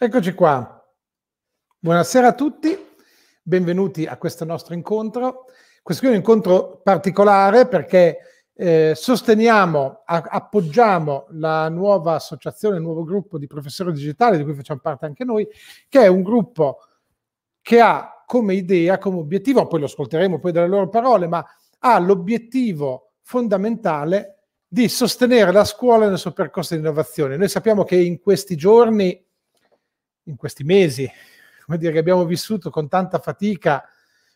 Eccoci qua. Buonasera a tutti, benvenuti a questo nostro incontro. Questo è un incontro particolare perché eh, sosteniamo, a, appoggiamo la nuova associazione, il nuovo gruppo di professori digitali di cui facciamo parte anche noi, che è un gruppo che ha come idea, come obiettivo, poi lo ascolteremo poi dalle loro parole, ma ha l'obiettivo fondamentale di sostenere la scuola nel suo percorso di innovazione. Noi sappiamo che in questi giorni, in questi mesi, come dire, che abbiamo vissuto con tanta fatica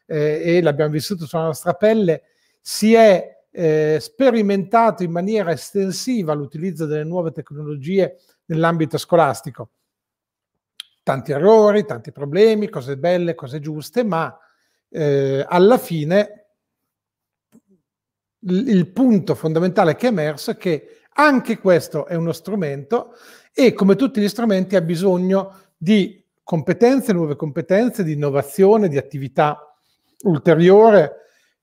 eh, e l'abbiamo vissuto sulla nostra pelle, si è eh, sperimentato in maniera estensiva l'utilizzo delle nuove tecnologie nell'ambito scolastico. Tanti errori, tanti problemi, cose belle, cose giuste, ma eh, alla fine il punto fondamentale che è emerso è che anche questo è uno strumento e come tutti gli strumenti ha bisogno di competenze, nuove competenze, di innovazione, di attività ulteriore,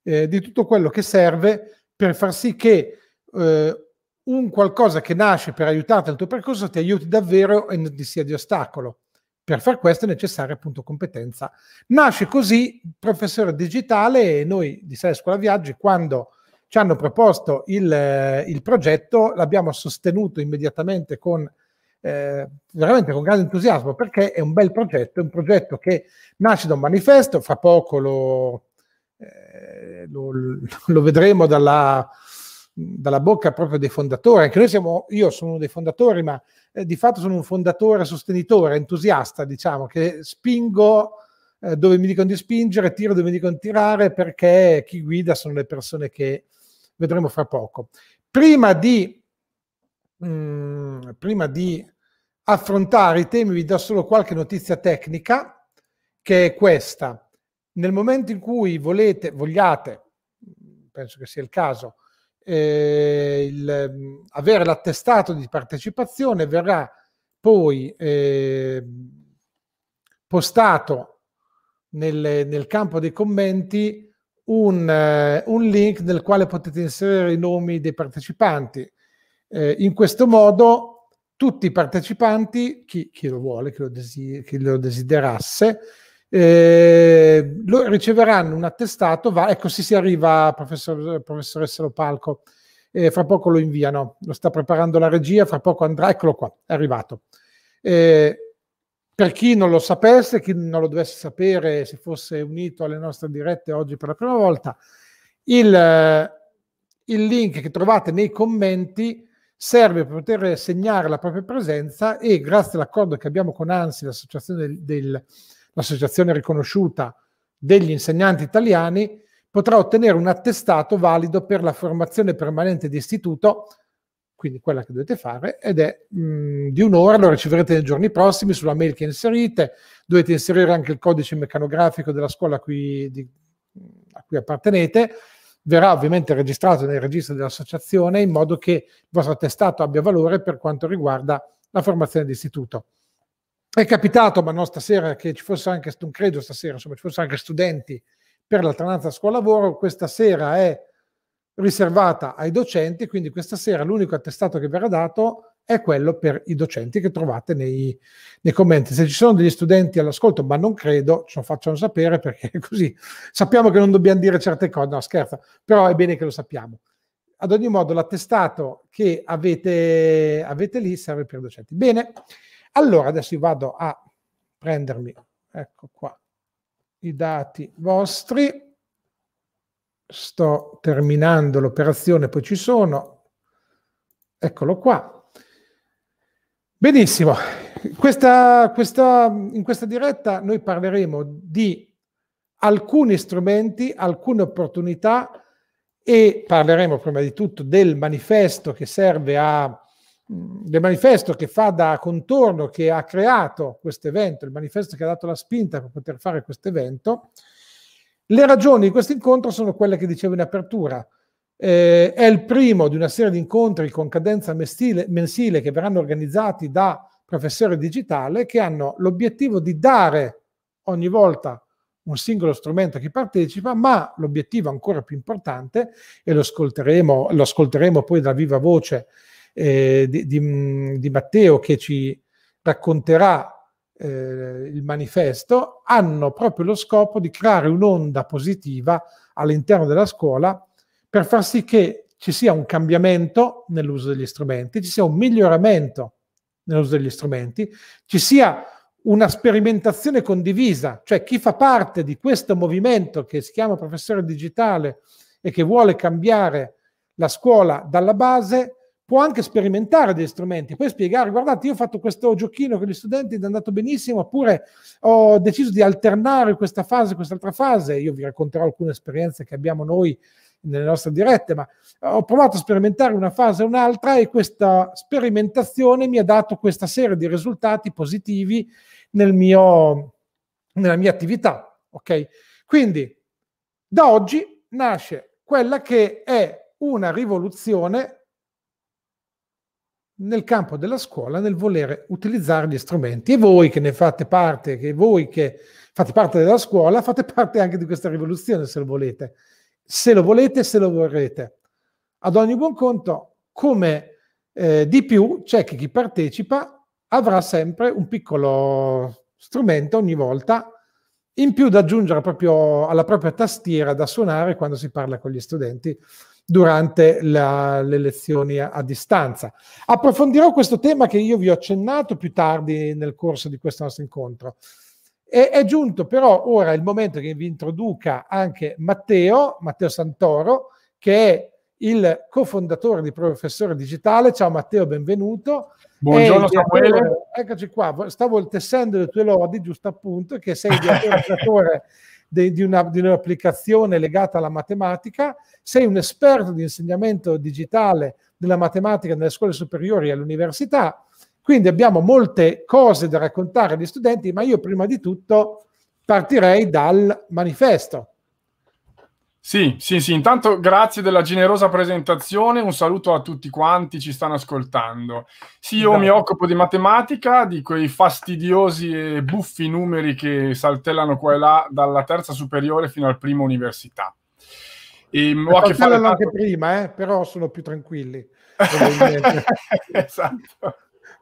eh, di tutto quello che serve per far sì che eh, un qualcosa che nasce per aiutarti nel tuo percorso ti aiuti davvero e non ti sia di ostacolo. Per far questo è necessaria appunto competenza. Nasce così il professore digitale e noi di Sale Scuola Viaggi quando ci hanno proposto il, eh, il progetto, l'abbiamo sostenuto immediatamente con eh, veramente con grande entusiasmo perché è un bel progetto, è un progetto che nasce da un manifesto, fra poco lo, eh, lo, lo vedremo dalla, dalla, bocca proprio dei fondatori, anche noi siamo, io sono uno dei fondatori, ma eh, di fatto sono un fondatore, sostenitore, entusiasta, diciamo, che spingo eh, dove mi dicono di spingere, tiro dove mi dicono di tirare perché chi guida sono le persone che vedremo fra poco. Prima di, mh, mm, prima di affrontare i temi vi do solo qualche notizia tecnica, che è questa. Nel momento in cui volete, vogliate, penso che sia il caso, eh, il, avere l'attestato di partecipazione verrà poi eh, postato nel, nel, campo dei commenti un, eh, un link nel quale potete inserire i nomi dei partecipanti. Eh, in questo modo tutti i partecipanti, chi, chi lo vuole, chi lo, desi- chi lo desiderasse, eh, lo riceveranno un attestato, va- ecco sì si arriva professor, professoressa Lopalco, eh, fra poco lo inviano, lo sta preparando la regia, fra poco andrà, eccolo qua, è arrivato. Eh, per chi non lo sapesse, chi non lo dovesse sapere, se fosse unito alle nostre dirette oggi per la prima volta, il, eh, il link che trovate nei commenti serve per poter segnare la propria presenza e grazie all'accordo che abbiamo con ANSI, l'associazione, del, l'associazione riconosciuta degli insegnanti italiani, potrà ottenere un attestato valido per la formazione permanente di istituto quindi quella che dovete fare ed è mh, mhmm, di un'ora, lo riceverete nei giorni prossimi sulla mail che inserite, dovete inserire anche il codice meccanografico della scuola a cui, di, a cui appartenete, verrà ovviamente registrato nel registro dell'associazione in modo che il vostro attestato abbia valore per quanto riguarda la formazione d'istituto. È capitato, ma non stasera, che ci fosse anche, non credo stasera, insomma, ci fossero anche studenti per l'alternanza scuola-lavoro. Questa sera è riservata ai docenti, quindi questa sera l'unico attestato che verrà dato è quello per i docenti che trovate nei, nei commenti. Se ci sono degli studenti all'ascolto, ma non credo, ce lo facciano sapere perché così sappiamo che non dobbiamo dire certe cose, no scherzo, però è bene che lo sappiamo. Ad ogni modo l'attestato che avete, avete lì serve per i docenti. Bene, allora adesso io vado a prendermi, ecco qua, i dati vostri sto terminando l'operazione, poi ci sono. Eccolo qua. Benissimo, questa, questa, in questa diretta noi parleremo di alcuni strumenti, alcune opportunità e parleremo prima di tutto del manifesto che serve a del manifesto che fa da contorno, che ha creato questo evento, il manifesto che ha dato la spinta per poter fare questo evento le ragioni di questo incontro sono quelle che dicevo in apertura. Eh, è il primo di una serie di incontri con cadenza mensile, mensile che verranno organizzati da professore digitale che hanno l'obiettivo di dare ogni volta un singolo strumento a chi partecipa, ma l'obiettivo ancora più importante, e lo ascolteremo, lo ascolteremo poi dalla viva voce eh, di, di, di Matteo che ci racconterà eh, il manifesto hanno proprio lo scopo di creare un'onda positiva all'interno della scuola per far sì che ci sia un cambiamento nell'uso degli strumenti, ci sia un miglioramento nell'uso degli strumenti, ci sia una sperimentazione condivisa, cioè chi fa parte di questo movimento che si chiama professore digitale e che vuole cambiare la scuola dalla base può anche sperimentare degli strumenti, poi spiegare, guardate, io ho fatto questo giochino con gli studenti ed è andato benissimo, oppure ho deciso di alternare questa fase, quest'altra fase, io vi racconterò alcune esperienze che abbiamo noi nelle nostre dirette, ma ho provato a sperimentare una fase e un'altra e questa sperimentazione mi ha dato questa serie di risultati positivi nel mio, nella mia attività. Okay? Quindi da oggi nasce quella che è una rivoluzione nel campo della scuola nel volere utilizzare gli strumenti. E voi che ne fate parte, che voi che fate parte della scuola, fate parte anche di questa rivoluzione se lo volete. Se lo volete, se lo vorrete. Ad ogni buon conto, come eh, di più, c'è che chi partecipa avrà sempre un piccolo strumento ogni volta in più da aggiungere proprio alla propria tastiera da suonare quando si parla con gli studenti durante la, le lezioni a, a, distanza. Approfondirò questo tema che io vi ho accennato più tardi nel corso di questo nostro incontro. E, è giunto però ora il momento che vi introduca anche Matteo, Matteo Santoro, che è il cofondatore di Professore Digitale. Ciao Matteo, benvenuto. Buongiorno Samuele. Eccoci qua, stavo tessendo le tue lodi, giusto appunto, che sei il direttore de, di, una, di un'applicazione legata alla matematica, sei un esperto di insegnamento digitale della matematica nelle scuole superiori e all'università, quindi abbiamo molte cose da raccontare agli studenti, ma io prima di tutto partirei dal manifesto, sì, sì, sì, intanto grazie della generosa presentazione, un saluto a tutti quanti ci stanno ascoltando. Sì, io mi occupo di matematica, di quei fastidiosi e buffi numeri che saltellano qua e là dalla terza superiore fino al primo università. E ho a che fare tanto... anche prima, eh? però sono più tranquilli. esatto.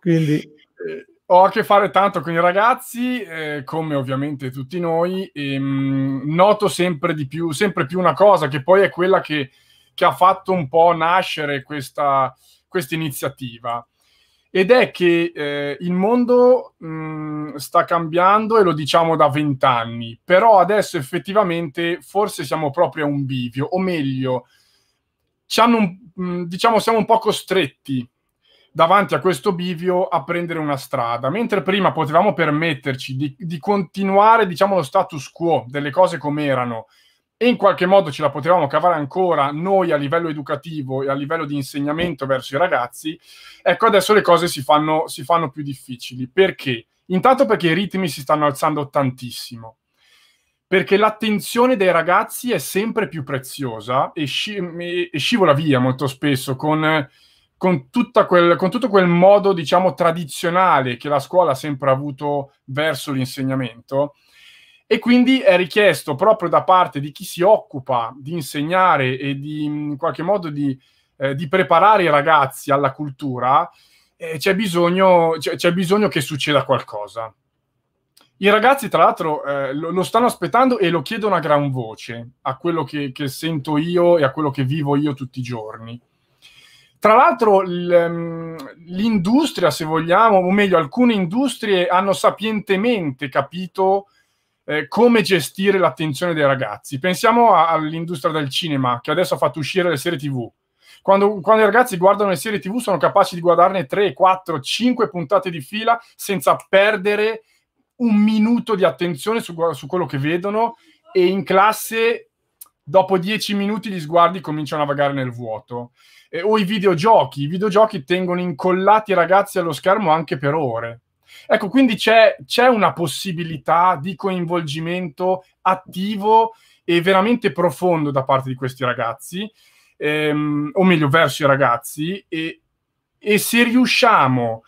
Quindi... Eh, ho a che fare tanto con i ragazzi, eh, come ovviamente tutti noi, e ehm, mh, noto sempre di più, sempre più una cosa che poi è quella che, che ha fatto un po' nascere questa, iniziativa. Ed è che eh, il mondo mh, mm, sta cambiando e lo diciamo da vent'anni, però adesso effettivamente forse siamo proprio a un bivio, o meglio, ci hanno, mh, mm, diciamo, siamo un po' costretti davanti a questo bivio a prendere una strada. Mentre prima potevamo permetterci di, di continuare, diciamo, lo status quo delle cose come erano e in qualche modo ce la potevamo cavare ancora noi a livello educativo e a livello di insegnamento verso i ragazzi, ecco adesso le cose si fanno, si fanno più difficili. Perché? Intanto perché i ritmi si stanno alzando tantissimo perché l'attenzione dei ragazzi è sempre più preziosa e, sci- e scivola via molto spesso con con, quel, con, tutto quel modo, diciamo, tradizionale che la scuola ha sempre avuto verso l'insegnamento. E quindi è richiesto proprio da parte di chi si occupa di insegnare e di in qualche modo di, eh, di preparare i ragazzi alla cultura, eh, c'è, bisogno, c'è, c'è, bisogno, che succeda qualcosa. I ragazzi, tra l'altro, eh, lo, lo, stanno aspettando e lo chiedono a gran voce, a quello che, che sento io e a quello che vivo io tutti i giorni tra l'altro mm, l'industria, se vogliamo, o meglio alcune industrie hanno sapientemente capito eh, come gestire l'attenzione dei ragazzi. Pensiamo all'industria del cinema che adesso ha fatto uscire le serie TV. Quando, quando, i ragazzi guardano le serie TV sono capaci di guardarne 3, 4, 5 puntate di fila senza perdere un minuto di attenzione su, su quello che vedono e in classe dopo 10 minuti gli sguardi cominciano a vagare nel vuoto eh, o i videogiochi. I videogiochi tengono incollati i ragazzi allo schermo anche per ore. Ecco, quindi c'è, c'è una possibilità di coinvolgimento attivo e veramente profondo da parte di questi ragazzi, ehm, o meglio verso i ragazzi, e, e se riusciamo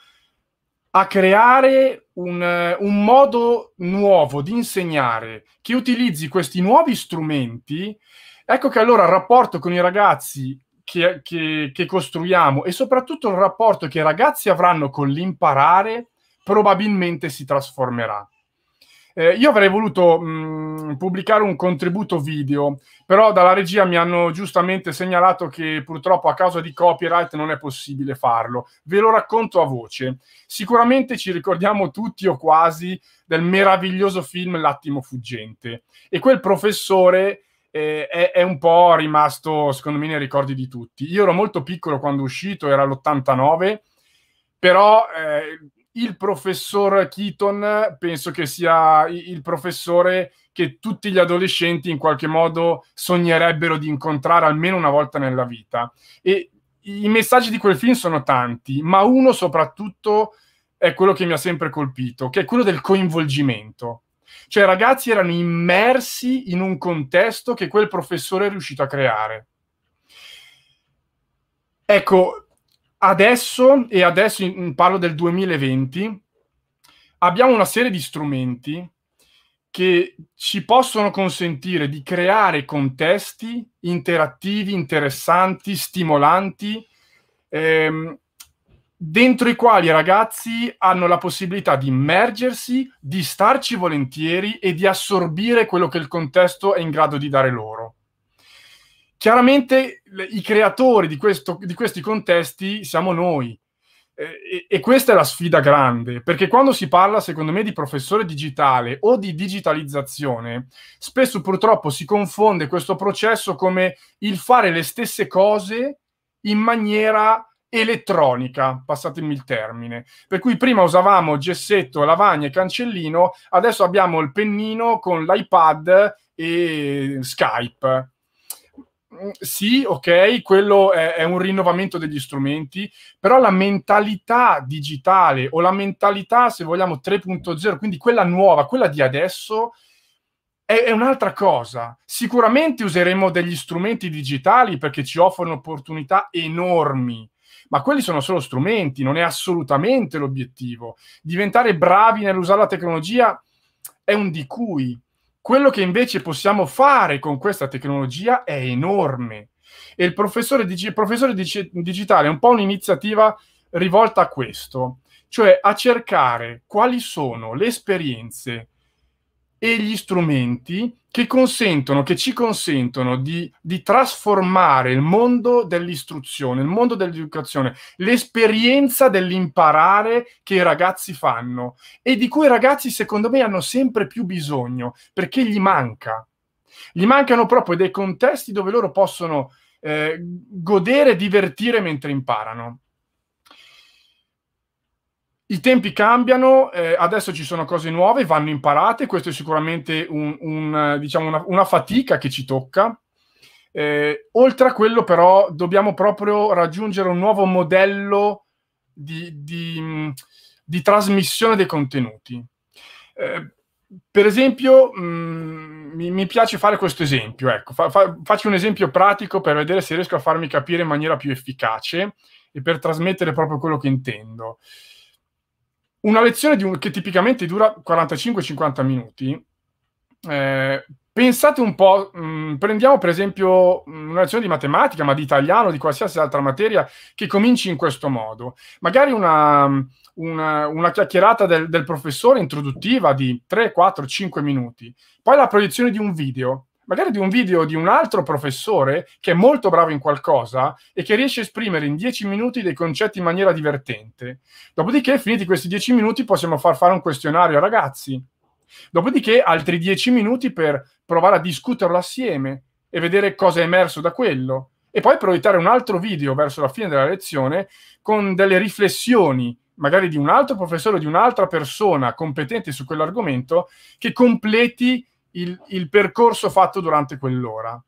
a creare un, un, modo nuovo di insegnare che utilizzi questi nuovi strumenti, ecco che allora il rapporto con i ragazzi che, che, che costruiamo e soprattutto il rapporto che i ragazzi avranno con l'imparare probabilmente si trasformerà. Eh, io avrei voluto mh, mm, pubblicare un contributo video, però dalla regia mi hanno giustamente segnalato che purtroppo a causa di copyright non è possibile farlo. Ve lo racconto a voce. Sicuramente ci ricordiamo tutti o quasi del meraviglioso film L'attimo fuggente e quel professore eh, è, è, un po' rimasto, secondo me, nei ricordi di tutti. Io ero molto piccolo quando è uscito, era l'89, però eh, il professor Keaton penso che sia il professore che tutti gli adolescenti in qualche modo sognerebbero di incontrare almeno una volta nella vita. E i messaggi di quel film sono tanti, ma uno soprattutto è quello che mi ha sempre colpito, che è quello del coinvolgimento cioè i ragazzi erano immersi in un contesto che quel professore è riuscito a creare. Ecco, adesso, e adesso parlo del 2020, abbiamo una serie di strumenti che ci possono consentire di creare contesti interattivi, interessanti, stimolanti, ehm, dentro i quali i ragazzi hanno la possibilità di immergersi, di starci volentieri e di assorbire quello che il contesto è in grado di dare loro. Chiaramente i creatori di, questo, di questi contesti siamo noi eh, e questa è la sfida grande, perché quando si parla, secondo me, di professore digitale o di digitalizzazione, spesso purtroppo si confonde questo processo come il fare le stesse cose in maniera elettronica, passatemi il termine. Per cui prima usavamo gessetto, lavagna e cancellino, adesso abbiamo il pennino con l'iPad e Skype. Mm, sì, ok, quello è, è un rinnovamento degli strumenti, però la mentalità digitale o la mentalità, se vogliamo, 3.0, quindi quella nuova, quella di adesso, è, un'altra cosa. Sicuramente useremo degli strumenti digitali perché ci offrono opportunità enormi ma quelli sono solo strumenti, non è assolutamente l'obiettivo. Diventare bravi nell'usare la tecnologia è un di cui. Quello che invece possiamo fare con questa tecnologia è enorme. E il professore, digi- professore digi- digitale è un po' un'iniziativa rivolta a questo, cioè a cercare quali sono le esperienze e gli strumenti che consentono, che ci consentono di, di trasformare il mondo dell'istruzione, il mondo dell'educazione, l'esperienza dell'imparare che i ragazzi fanno e di cui i ragazzi secondo me hanno sempre più bisogno perché gli manca. Gli mancano proprio dei contesti dove loro possono eh, godere, divertire mentre imparano. I tempi cambiano, eh, adesso ci sono cose nuove, vanno imparate, questo è sicuramente un, un, diciamo una, una, fatica che ci tocca. Eh, oltre a quello però dobbiamo proprio raggiungere un nuovo modello di, di, di trasmissione dei contenuti. Eh, per esempio, mh, mm, mi, mi, piace fare questo esempio, ecco, fa, fa, faccio un esempio pratico per vedere se riesco a farmi capire in maniera più efficace e per trasmettere proprio quello che intendo una lezione un, che tipicamente dura 45-50 minuti, eh, pensate un po', mh, mm, prendiamo per esempio mm, una lezione di matematica, ma di italiano, di qualsiasi altra materia, che cominci in questo modo. Magari una, mm, una, una chiacchierata del, del professore introduttiva di 3, 4, 5 minuti, poi la proiezione di un video magari di un video di un altro professore che è molto bravo in qualcosa e che riesce a esprimere in dieci minuti dei concetti in maniera divertente. Dopodiché, finiti questi dieci minuti, possiamo far fare un questionario ai ragazzi. Dopodiché, altri dieci minuti per provare a discuterlo assieme e vedere cosa è emerso da quello. E poi proiettare un altro video verso la fine della lezione con delle riflessioni magari di un altro professore o di un'altra persona competente su quell'argomento, che completi il, il percorso fatto durante quell'ora.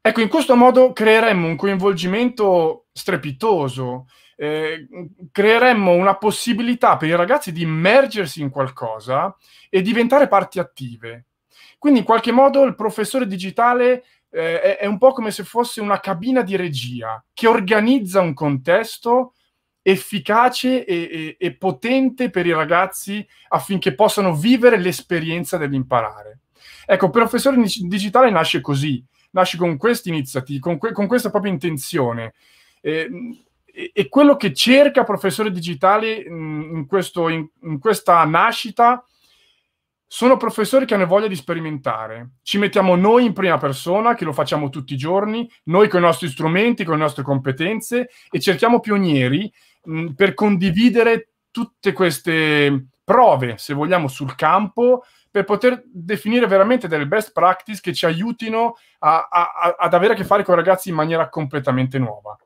Ecco, in questo modo creeremmo un coinvolgimento strepitoso, eh, creeremmo una possibilità per i ragazzi di immergersi in qualcosa e diventare parti attive. Quindi in qualche modo il professore digitale eh, è, è un po' come se fosse una cabina di regia che organizza un contesto efficace e, e, e potente per i ragazzi affinché possano vivere l'esperienza dell'imparare. Ecco, Professore Digitale nasce così, nasce con questa iniziativa, con, que- con, questa propria intenzione. e, e quello che cerca Professore Digitale in, questo, in, in questa nascita sono professori che hanno voglia di sperimentare. Ci mettiamo noi in prima persona, che lo facciamo tutti i giorni, noi con i nostri strumenti, con le nostre competenze e cerchiamo pionieri Mm, per condividere tutte queste prove, se vogliamo, sul campo per poter definire veramente delle best practice che ci aiutino a, a, ad avere a che fare con i ragazzi in maniera completamente nuova.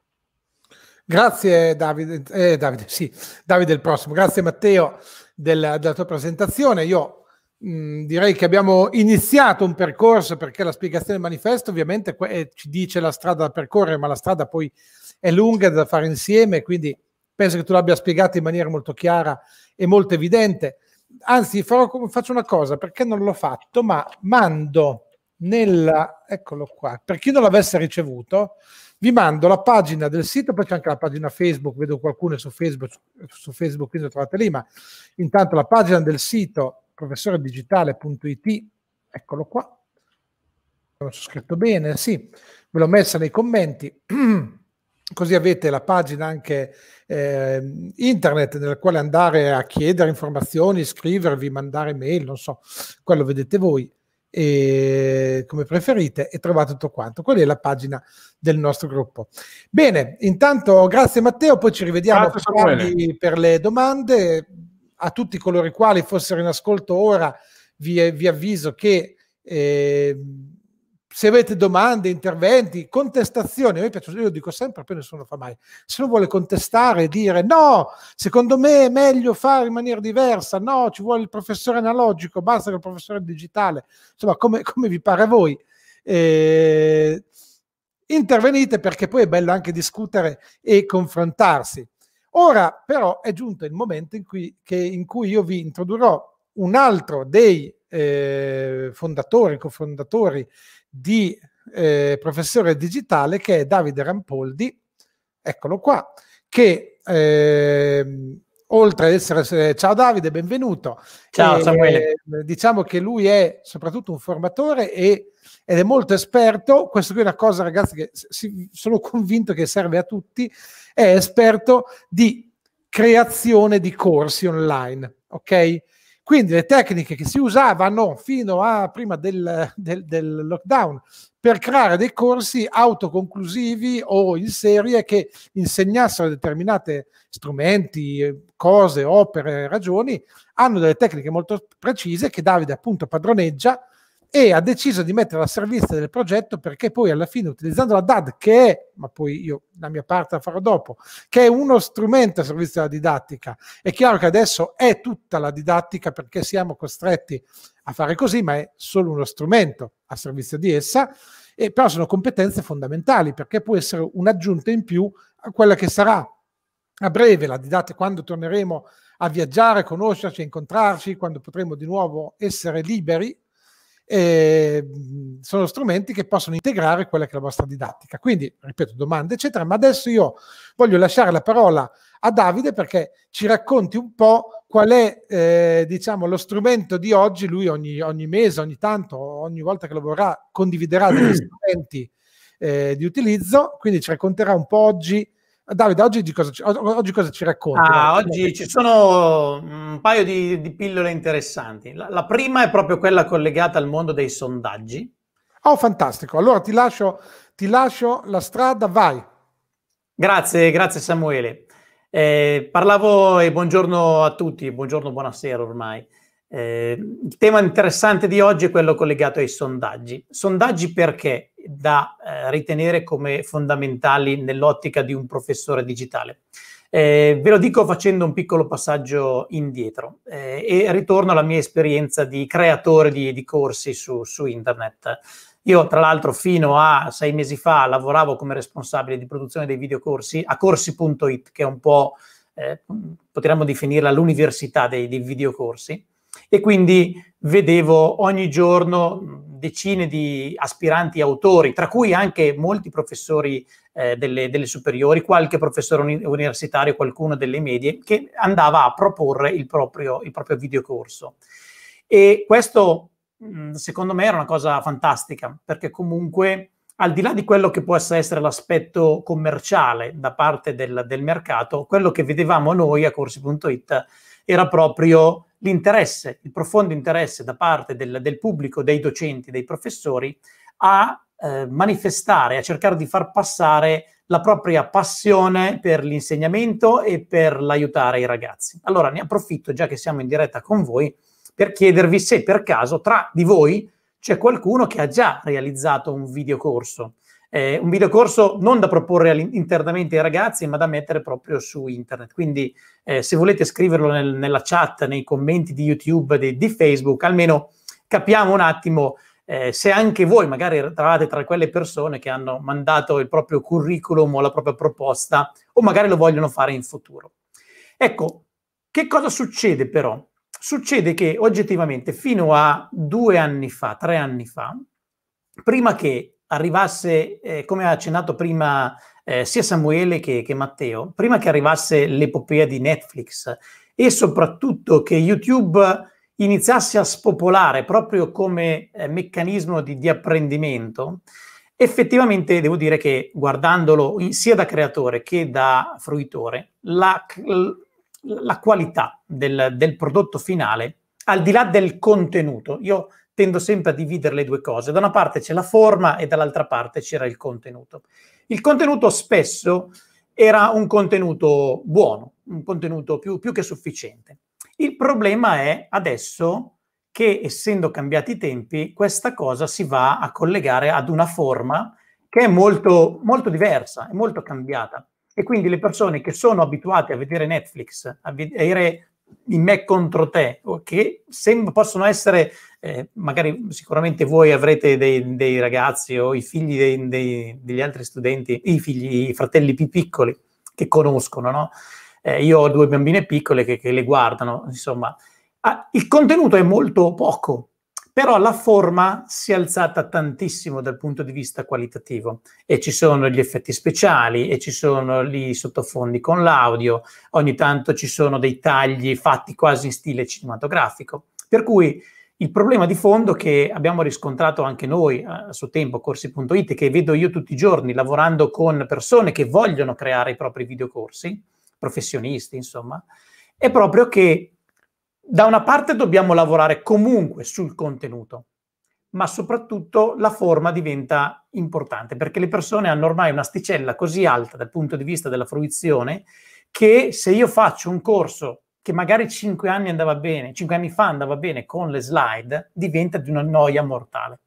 Grazie Davide, eh, Davide, sì, Davide il prossimo, grazie Matteo del, della tua presentazione. Io mh, mm, direi che abbiamo iniziato un percorso perché la spiegazione del manifesto ovviamente que- eh, ci dice la strada da percorrere, ma la strada poi è lunga da fare insieme, quindi penso che tu l'abbia spiegato in maniera molto chiara e molto evidente. Anzi, farò, faccio una cosa, perché non l'ho fatto, ma mando nella... eccolo qua, per chi non l'avesse ricevuto, vi mando la pagina del sito, poi c'è anche la pagina Facebook, vedo qualcuno su Facebook, su Facebook quindi lo trovate lì, ma intanto la pagina del sito professoredigitale.it, eccolo qua, non ho scritto bene, sì, ve l'ho messa nei commenti. Così avete la pagina anche eh, internet nella quale andare a chiedere informazioni, scrivervi, mandare mail, non so, quello vedete voi e, come preferite e trovate tutto quanto. Quella è la pagina del nostro gruppo. Bene, intanto grazie Matteo, poi ci rivediamo per le domande. A tutti coloro i quali fossero in ascolto ora vi, vi avviso che... Eh, se avete domande, interventi, contestazioni, a me piace, io dico sempre, poi nessuno lo fa mai, se uno vuole contestare e dire no, secondo me è meglio fare in maniera diversa, no, ci vuole il professore analogico, basta che il professore digitale, insomma, come, come vi pare a voi. Eh, intervenite perché poi è bello anche discutere e confrontarsi. Ora però è giunto il momento in cui, che, in cui io vi introdurrò un altro dei eh, fondatori, cofondatori di eh, professore digitale che è Davide Rampoldi, eccolo qua, che eh, oltre ad essere... Eh, ciao Davide, benvenuto. Ciao e, Samuele. Eh, diciamo che lui è soprattutto un formatore e, ed è molto esperto, questo qui è una cosa ragazzi che si, sono convinto che serve a tutti, è esperto di creazione di corsi online, ok? Quindi le tecniche che si usavano fino a prima del, del, del lockdown per creare dei corsi autoconclusivi o in serie che insegnassero determinate strumenti, cose, opere, ragioni, hanno delle tecniche molto precise che Davide appunto padroneggia e ha deciso di mettere a servizio del progetto perché poi alla fine utilizzando la DAD che è, ma poi io la mia parte la farò dopo, che è uno strumento a servizio della didattica, è chiaro che adesso è tutta la didattica perché siamo costretti a fare così, ma è solo uno strumento a servizio di essa, e però sono competenze fondamentali perché può essere un'aggiunta in più a quella che sarà a breve la didattica quando torneremo a viaggiare, a conoscerci, a incontrarci, quando potremo di nuovo essere liberi eh, sono strumenti che possono integrare quella che è la vostra didattica. Quindi, ripeto, domande, eccetera, ma adesso io voglio lasciare la parola a Davide perché ci racconti un po' qual è eh, diciamo, lo strumento di oggi, lui ogni, ogni, mese, ogni tanto, ogni volta che lo vorrà, condividerà degli strumenti eh, di utilizzo, quindi ci racconterà un po' oggi Davide, oggi di cosa ci, oggi cosa ci racconti? Ah, oggi ci sono mm, un paio di, di pillole interessanti. La, la, prima è proprio quella collegata al mondo dei sondaggi. Oh, fantastico. Allora ti lascio, ti lascio la strada, vai. Grazie, grazie Samuele. Eh, parlavo e buongiorno a tutti, buongiorno, buonasera ormai. Eh, il tema interessante di oggi è quello collegato ai sondaggi. Sondaggi perché da eh, ritenere come fondamentali nell'ottica di un professore digitale? Eh, ve lo dico facendo un piccolo passaggio indietro eh, e ritorno alla mia esperienza di creatore di, di corsi su, su internet. Io, tra l'altro, fino a sei mesi fa lavoravo come responsabile di produzione dei videocorsi a corsi.it, che è un po', eh, potremmo definirla l'università dei, dei videocorsi. E quindi vedevo ogni giorno decine di aspiranti autori, tra cui anche molti professori eh, delle, delle, superiori, qualche professore uni- universitario, qualcuno delle medie, che andava a proporre il proprio, il proprio videocorso. E questo, secondo me, era una cosa fantastica, perché comunque, al di là di quello che possa essere l'aspetto commerciale da parte del, del mercato, quello che vedevamo noi a corsi.it era proprio l'interesse, il profondo interesse da parte del, del pubblico, dei docenti, dei professori, a eh, manifestare, a cercare di far passare la propria passione per l'insegnamento e per l'aiutare i ragazzi. Allora ne approfitto, già che siamo in diretta con voi, per chiedervi se per caso tra di voi c'è qualcuno che ha già realizzato un videocorso eh, un videocorso non da proporre internamente ai ragazzi, ma da mettere proprio su internet. Quindi eh, se volete scriverlo nel, nella chat, nei commenti di YouTube, di, di Facebook, almeno capiamo un attimo eh, se anche voi magari eravate tra quelle persone che hanno mandato il proprio curriculum o la propria proposta o magari lo vogliono fare in futuro. Ecco, che cosa succede però? Succede che oggettivamente fino a due anni fa, tre anni fa, prima che arrivasse, eh, come ha accennato prima eh, sia Samuele che, che Matteo, prima che arrivasse l'epopea di Netflix e soprattutto che YouTube iniziasse a spopolare proprio come eh, meccanismo di, di, apprendimento, effettivamente devo dire che guardandolo in, sia da creatore che da fruitore, la, la qualità del, del, prodotto finale, al di là del contenuto, io tendo sempre a dividere le due cose. Da una parte c'è la forma e dall'altra parte c'era il contenuto. Il contenuto spesso era un contenuto buono, un contenuto più, più che sufficiente. Il problema è adesso che, essendo cambiati i tempi, questa cosa si va a collegare ad una forma che è molto, molto diversa, è molto cambiata. E quindi le persone che sono abituate a vedere Netflix, a vedere in me contro te, che sem- possono essere, eh, magari sicuramente voi avrete dei, dei ragazzi o i figli dei, dei, degli altri studenti, i figli, i fratelli più piccoli che conoscono, no? Eh, io ho due bambine piccole che, che le guardano, insomma. Ah, il contenuto è molto poco, però la forma si è alzata tantissimo dal punto di vista qualitativo e ci sono gli effetti speciali e ci sono i sottofondi con l'audio, ogni tanto ci sono dei tagli fatti quasi in stile cinematografico. Per cui il problema di fondo che abbiamo riscontrato anche noi eh, a suo tempo, corsi.it, che vedo io tutti i giorni lavorando con persone che vogliono creare i propri videocorsi, professionisti insomma, è proprio che da una parte dobbiamo lavorare comunque sul contenuto, ma soprattutto la forma diventa importante perché le persone hanno ormai un'asticella così alta dal punto di vista della fruizione che se io faccio un corso che magari 5 anni andava bene, 5 anni fa andava bene con le slide, diventa di una noia mortale.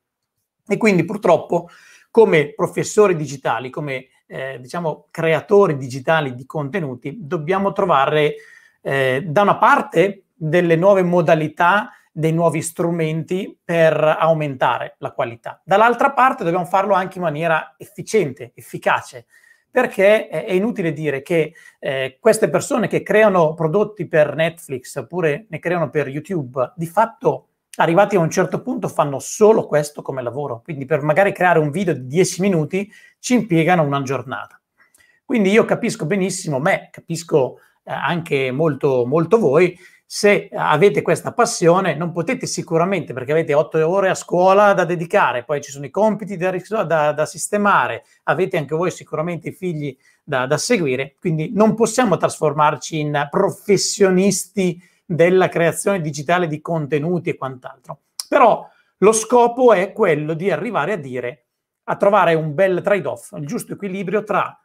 E quindi purtroppo come professori digitali, come eh, diciamo creatori digitali di contenuti, dobbiamo trovare eh, da una parte delle nuove modalità, dei nuovi strumenti per aumentare la qualità. Dall'altra parte dobbiamo farlo anche in maniera efficiente, efficace, perché è inutile dire che eh, queste persone che creano prodotti per Netflix oppure ne creano per YouTube, di fatto arrivati a un certo punto fanno solo questo come lavoro, quindi per magari creare un video di 10 minuti ci impiegano una giornata. Quindi io capisco benissimo me, capisco eh, anche molto, molto voi se avete questa passione non potete sicuramente, perché avete otto ore a scuola da dedicare, poi ci sono i compiti da, da, da sistemare, avete anche voi sicuramente i figli da, da seguire, quindi non possiamo trasformarci in professionisti della creazione digitale di contenuti e quant'altro. Però lo scopo è quello di arrivare a dire, a trovare un bel trade-off, il giusto equilibrio tra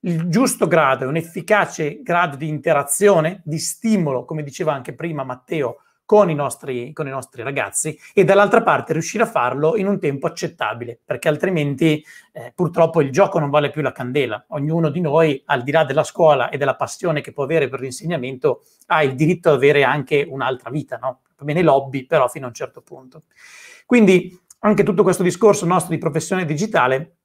il giusto grado e un efficace grado di interazione, di stimolo, come diceva anche prima Matteo, con i, nostri, con i nostri ragazzi e dall'altra parte riuscire a farlo in un tempo accettabile, perché altrimenti eh, purtroppo il gioco non vale più la candela. Ognuno di noi, al di là della scuola e della passione che può avere per l'insegnamento, ha il diritto ad avere anche un'altra vita, no? Bene lobby, però fino a un certo punto. Quindi anche tutto questo discorso nostro di professione digitale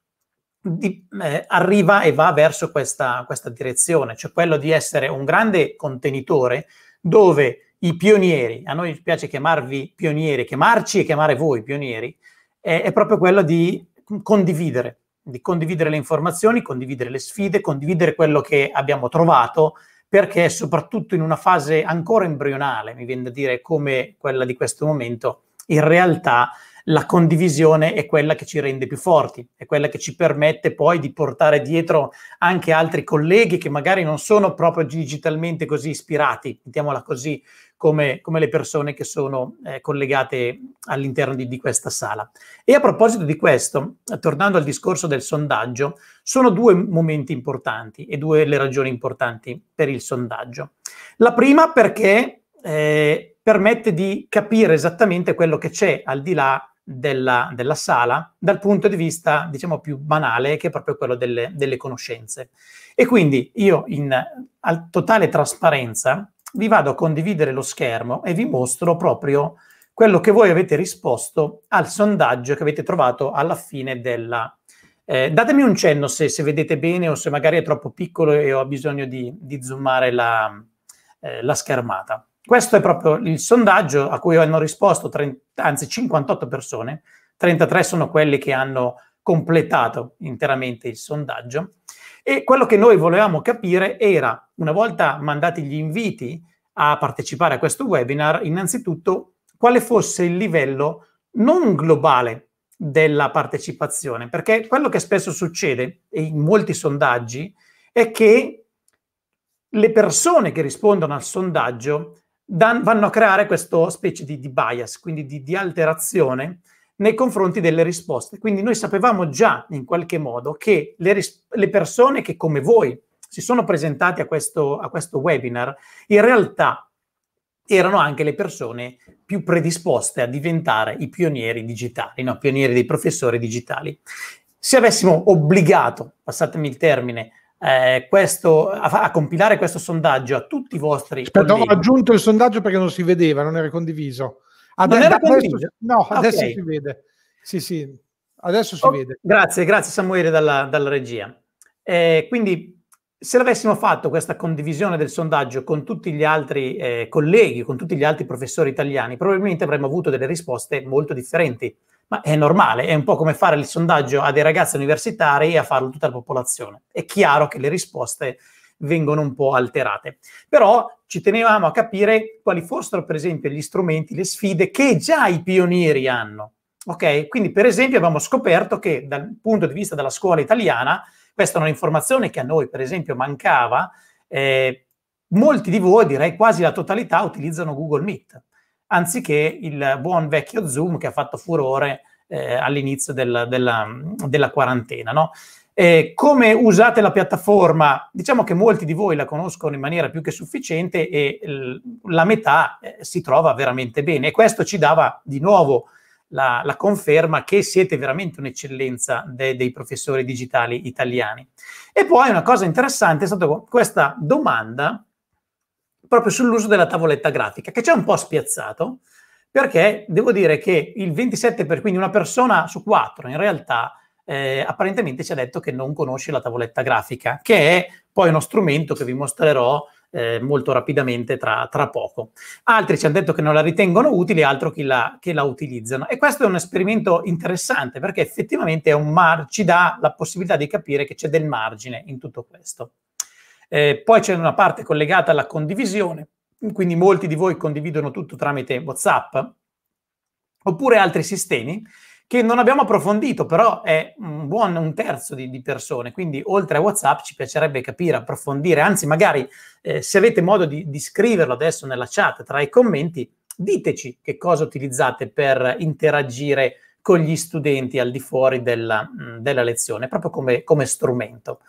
di, eh, arriva e va verso questa, questa direzione, cioè quello di essere un grande contenitore dove i pionieri, a noi piace chiamarvi pionieri, chiamarci e chiamare voi pionieri, è, è proprio quello di condividere, di condividere le informazioni, condividere le sfide, condividere quello che abbiamo trovato, perché soprattutto in una fase ancora embrionale, mi viene da dire come quella di questo momento, in realtà la condivisione è quella che ci rende più forti, è quella che ci permette poi di portare dietro anche altri colleghi che magari non sono proprio digitalmente così ispirati, mettiamola così, come, come le persone che sono eh, collegate all'interno di, di questa sala. E a proposito di questo, tornando al discorso del sondaggio, sono due momenti importanti e due le ragioni importanti per il sondaggio. La prima perché eh, permette di capire esattamente quello che c'è al di là della, della, sala dal punto di vista, diciamo, più banale, che è proprio quello delle, delle conoscenze. E quindi io in totale trasparenza vi vado a condividere lo schermo e vi mostro proprio quello che voi avete risposto al sondaggio che avete trovato alla fine della... Eh, datemi un cenno se, se, vedete bene o se magari è troppo piccolo e ho bisogno di, di zoomare la, eh, la schermata. Questo è proprio il sondaggio a cui hanno risposto 30, anzi 58 persone, 33 sono quelli che hanno completato interamente il sondaggio e quello che noi volevamo capire era, una volta mandati gli inviti a partecipare a questo webinar, innanzitutto quale fosse il livello non globale della partecipazione, perché quello che spesso succede in molti sondaggi è che le persone che rispondono al sondaggio dan- vanno a creare questa specie di, di bias, quindi di, di alterazione nei confronti delle risposte. Quindi noi sapevamo già in qualche modo che le, ris- le persone che come voi si sono presentati a questo, a questo, webinar, in realtà erano anche le persone più predisposte a diventare i pionieri digitali, no? pionieri dei professori digitali. Se avessimo obbligato, passatemi il termine, eh, questo, a, a, compilare questo sondaggio a tutti i vostri. Aspetta, colleghi. ho aggiunto il sondaggio perché non si vedeva, non era condiviso. Adè, non era condiviso? no, adesso okay. si vede. Sì, sì, adesso si oh, vede. Grazie, grazie Samuele dalla, dalla regia. Eh, quindi, se l'avessimo fatto questa condivisione del sondaggio con tutti gli altri eh, colleghi, con tutti gli altri professori italiani, probabilmente avremmo avuto delle risposte molto differenti. Ma è normale, è un po' come fare il sondaggio a dei ragazzi universitari e a farlo a tutta la popolazione. È chiaro che le risposte vengono un po' alterate. Però ci tenevamo a capire quali fossero, per esempio, gli strumenti, le sfide che già i pionieri hanno. Ok? Quindi, per esempio, abbiamo scoperto che dal punto di vista della scuola italiana, questa è un'informazione che a noi, per esempio, mancava. Eh, molti di voi, direi quasi la totalità, utilizzano Google Meet anziché il buon vecchio Zoom che ha fatto furore eh, all'inizio del, della, della, quarantena. No? Eh, come usate la piattaforma? Diciamo che molti di voi la conoscono in maniera più che sufficiente e l- la metà eh, si trova veramente bene. E questo ci dava di nuovo la, la conferma che siete veramente un'eccellenza de- dei professori digitali italiani. E poi una cosa interessante è stata questa domanda proprio sull'uso della tavoletta grafica, che ci ha un po' spiazzato, perché devo dire che il 27%, per, quindi una persona su quattro in realtà eh, apparentemente ci ha detto che non conosce la tavoletta grafica, che è poi uno strumento che vi mostrerò eh, molto rapidamente tra, tra, poco. Altri ci hanno detto che non la ritengono utile, altro che la, che la utilizzano. E questo è un esperimento interessante perché effettivamente mar- ci dà la possibilità di capire che c'è del margine in tutto questo. Eh, poi c'è una parte collegata alla condivisione, quindi molti di voi condividono tutto tramite WhatsApp, oppure altri sistemi che non abbiamo approfondito, però è un buon un terzo di, di persone, quindi oltre a WhatsApp ci piacerebbe capire, approfondire, anzi magari eh, se avete modo di, di scriverlo adesso nella chat tra i commenti, diteci che cosa utilizzate per interagire con gli studenti al di fuori della, della lezione, proprio come, come strumento.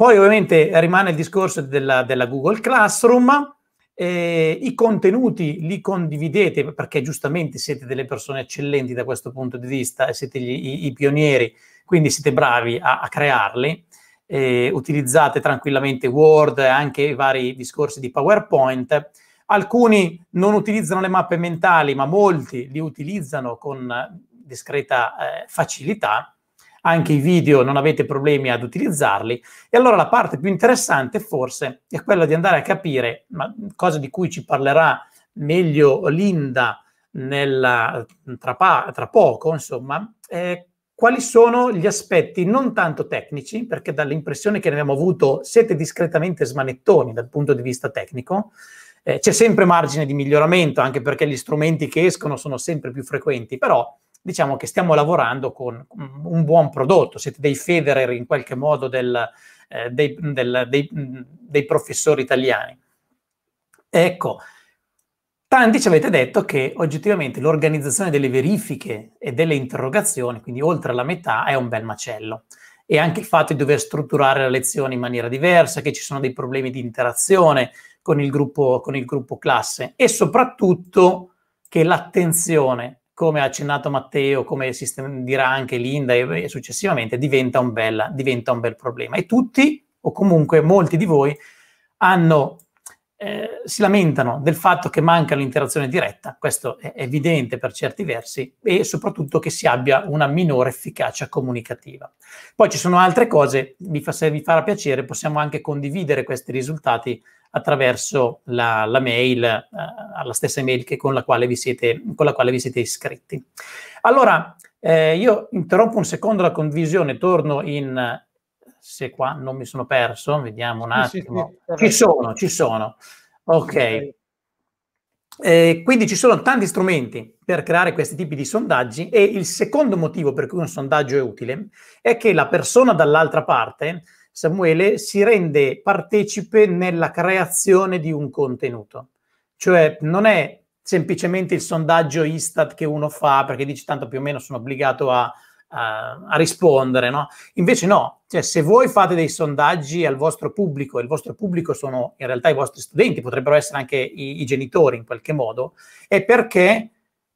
Poi ovviamente rimane il discorso della, della Google Classroom, eh, i contenuti li condividete perché giustamente siete delle persone eccellenti da questo punto di vista, e siete gli, i, i, pionieri, quindi siete bravi a, a crearli. Eh, utilizzate tranquillamente Word e anche i vari discorsi di PowerPoint. Alcuni non utilizzano le mappe mentali, ma molti li utilizzano con discreta eh, facilità anche i video non avete problemi ad utilizzarli. E allora la parte più interessante forse è quella di andare a capire, ma cosa di cui ci parlerà meglio Linda nella, tra, pa, tra, poco, insomma, eh, quali sono gli aspetti non tanto tecnici, perché dall'impressione che ne abbiamo avuto siete discretamente smanettoni dal punto di vista tecnico, eh, c'è sempre margine di miglioramento, anche perché gli strumenti che escono sono sempre più frequenti, però diciamo che stiamo lavorando con mm, un buon prodotto, siete dei Federer in qualche modo del, eh, dei, del, dei, mm, dei, professori italiani. Ecco, tanti ci avete detto che oggettivamente l'organizzazione delle verifiche e delle interrogazioni, quindi oltre alla metà, è un bel macello. E anche il fatto di dover strutturare la lezione in maniera diversa, che ci sono dei problemi di interazione con il gruppo, con il gruppo classe e soprattutto che l'attenzione come ha accennato Matteo, come dirà anche Linda e, e successivamente, diventa un, bella, diventa un bel problema. E tutti, o comunque molti di voi, hanno eh, si lamentano del fatto che manca l'interazione diretta, questo è evidente per certi versi, e soprattutto che si abbia una minore efficacia comunicativa. Poi ci sono altre cose, vi fa, se vi farà piacere possiamo anche condividere questi risultati attraverso la, la mail, eh, la stessa mail con la quale vi siete, quale vi siete iscritti. Allora, eh, io interrompo un secondo la condivisione, torno in, se qua non mi sono perso, vediamo un attimo. Certo. Ci sono, ci sono. Ok. Eh, quindi ci sono tanti strumenti per creare questi tipi di sondaggi e il secondo motivo per cui un sondaggio è utile è che la persona dall'altra parte Samuele si rende partecipe nella creazione di un contenuto. Cioè non è semplicemente il sondaggio Istat che uno fa perché dice tanto più o meno sono obbligato a, a, a rispondere, no? Invece no, cioè, se voi fate dei sondaggi al vostro pubblico, e il vostro pubblico sono in realtà i vostri studenti, potrebbero essere anche i, i genitori in qualche modo, è perché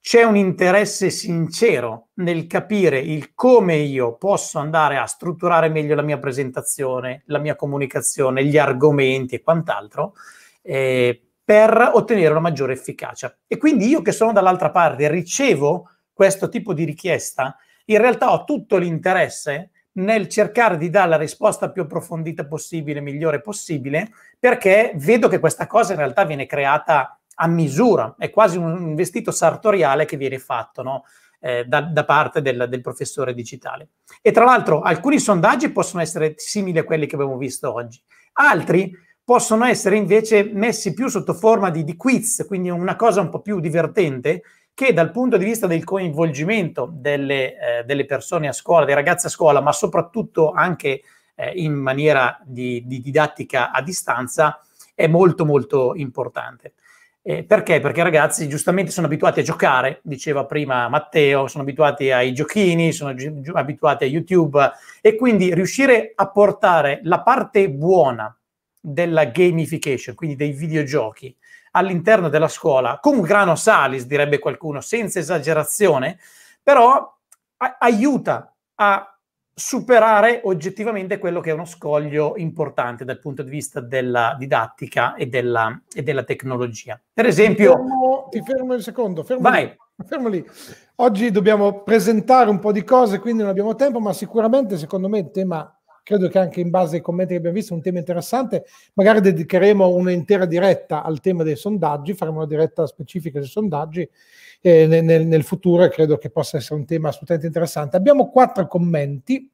c'è un interesse sincero nel capire il come io posso andare a strutturare meglio la mia presentazione, la mia comunicazione, gli argomenti e quant'altro eh, per ottenere una maggiore efficacia. E quindi io che sono dall'altra parte ricevo questo tipo di richiesta, in realtà ho tutto l'interesse nel cercare di dare la risposta più approfondita possibile, migliore possibile, perché vedo che questa cosa in realtà viene creata a misura, è quasi un vestito sartoriale che viene fatto no? eh, da, da, parte del, del, professore digitale. E tra l'altro alcuni sondaggi possono essere simili a quelli che abbiamo visto oggi, altri possono essere invece messi più sotto forma di, di quiz, quindi una cosa un po' più divertente che dal punto di vista del coinvolgimento delle, eh, delle persone a scuola, dei ragazzi a scuola, ma soprattutto anche eh, in maniera di, di didattica a distanza, è molto molto importante. Eh, perché? Perché i ragazzi giustamente sono abituati a giocare, diceva prima Matteo, sono abituati ai giochini, sono gi- abituati a YouTube e quindi riuscire a portare la parte buona della gamification, quindi dei videogiochi, all'interno della scuola, con grano salis direbbe qualcuno, senza esagerazione, però a- aiuta a superare oggettivamente quello che è uno scoglio importante dal punto di vista della didattica e della, e della tecnologia. Per esempio... Ti fermo, ti fermo un secondo, fermo vai. Lì, fermo lì. Oggi dobbiamo presentare un po' di cose, quindi non abbiamo tempo, ma sicuramente secondo me il tema credo che anche in base ai commenti che abbiamo visto è un tema interessante, magari dedicheremo un'intera diretta al tema dei sondaggi, faremo una diretta specifica sui sondaggi eh, nel, nel futuro e credo che possa essere un tema assolutamente interessante. Abbiamo quattro commenti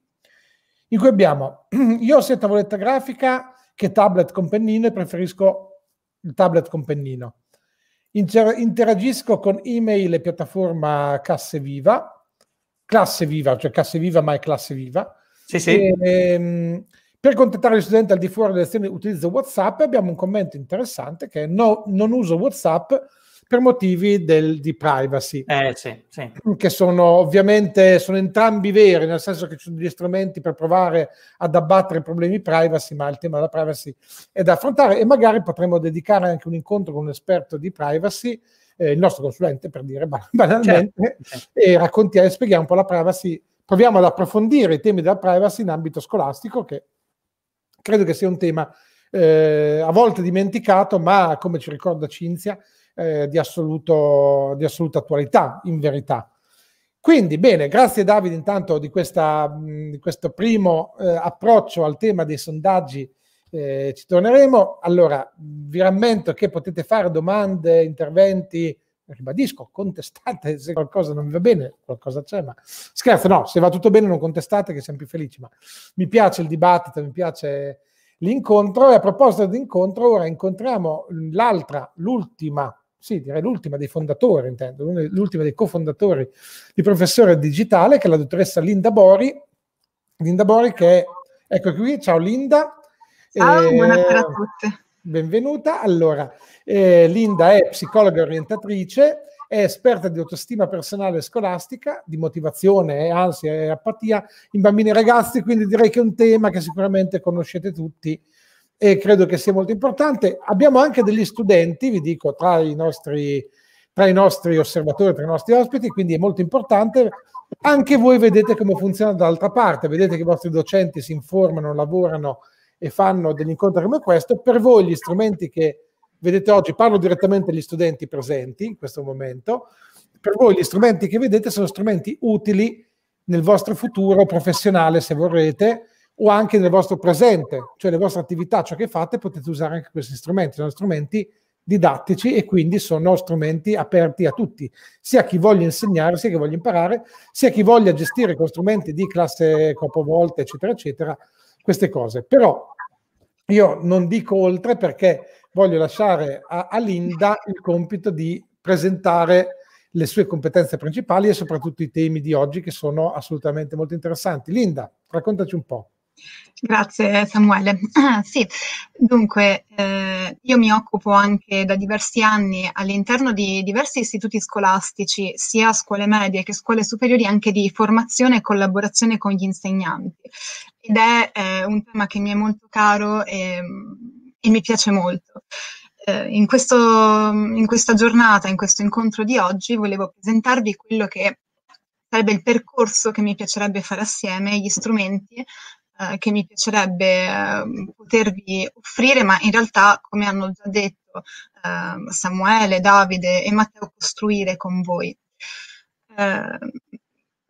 in cui abbiamo io se tavoletta grafica che tablet con pennino e preferisco il tablet con pennino. Inter- interagisco con email e piattaforma Casse Viva, Classe Viva, cioè Casse Viva ma è Classe Viva sì, sì. E, ehm, per contattare gli studenti al di fuori delle lezioni utilizzo WhatsApp. Abbiamo un commento interessante che è no, non uso WhatsApp per motivi del, di privacy, eh, sì, sì. che sono ovviamente sono entrambi veri, nel senso che ci sono degli strumenti per provare ad abbattere problemi privacy, ma il tema della privacy è da affrontare e magari potremmo dedicare anche un incontro con un esperto di privacy, eh, il nostro consulente per dire banalmente, certo. e raccontiamo e spieghiamo un po' la privacy proviamo ad approfondire i temi della privacy in ambito scolastico, che credo che sia un tema eh, a volte dimenticato, ma come ci ricorda Cinzia, eh, di, assoluto, di, assoluta attualità, in verità. Quindi, bene, grazie Davide intanto di, questa, di questo primo eh, approccio al tema dei sondaggi eh, ci torneremo. Allora, vi rammento che potete fare domande, interventi ribadisco, contestate se qualcosa non vi va bene, qualcosa c'è, ma scherzo, no, se va tutto bene non contestate che siamo più felici, ma mi piace il dibattito, mi piace l'incontro e a proposito di incontro ora incontriamo l'altra, l'ultima, sì direi l'ultima dei fondatori, intendo, l'ultima dei cofondatori di Professore Digitale che è la dottoressa Linda Bori, Linda Bori che è, ecco qui, ciao Linda. Ciao, e... buonasera a eh, tutti benvenuta. Allora, eh, Linda è psicologa orientatrice, è esperta di autostima personale e scolastica, di motivazione, eh, ansia e apatia in bambini e ragazzi, quindi direi che è un tema che sicuramente conoscete tutti e credo che sia molto importante. Abbiamo anche degli studenti, vi dico, tra i nostri, tra i nostri osservatori, tra i nostri ospiti, quindi è molto importante. Anche voi vedete come funziona dall'altra parte, vedete che i vostri docenti si informano, lavorano e fanno degli incontri come questo, per voi gli strumenti che vedete oggi, parlo direttamente agli studenti presenti in questo momento, per voi gli strumenti che vedete sono strumenti utili nel vostro futuro professionale, se vorrete, o anche nel vostro presente, cioè le vostre attività, ciò che fate, potete usare anche questi strumenti, sono strumenti didattici e quindi sono strumenti aperti a tutti, sia chi voglia insegnare, sia chi voglia imparare, sia chi voglia gestire con strumenti di classe capovolta, eccetera, eccetera, queste cose. Però io non dico oltre perché voglio lasciare a, a Linda il compito di presentare le sue competenze principali e soprattutto i temi di oggi che sono assolutamente molto interessanti. Linda, raccontaci un po'. Grazie Samuele. sì, dunque eh, io mi occupo anche da diversi anni all'interno di diversi istituti scolastici, sia scuole medie che scuole superiori, anche di formazione e collaborazione con gli insegnanti. Ed è eh, un tema che mi è molto caro e, e mi piace molto. Eh, in, questo, in questa giornata, in questo incontro di oggi, volevo presentarvi quello che sarebbe il percorso che mi piacerebbe fare assieme, gli strumenti eh, che mi piacerebbe eh, potervi offrire, ma in realtà, come hanno già detto eh, Samuele, Davide e Matteo, costruire con voi. Ehm,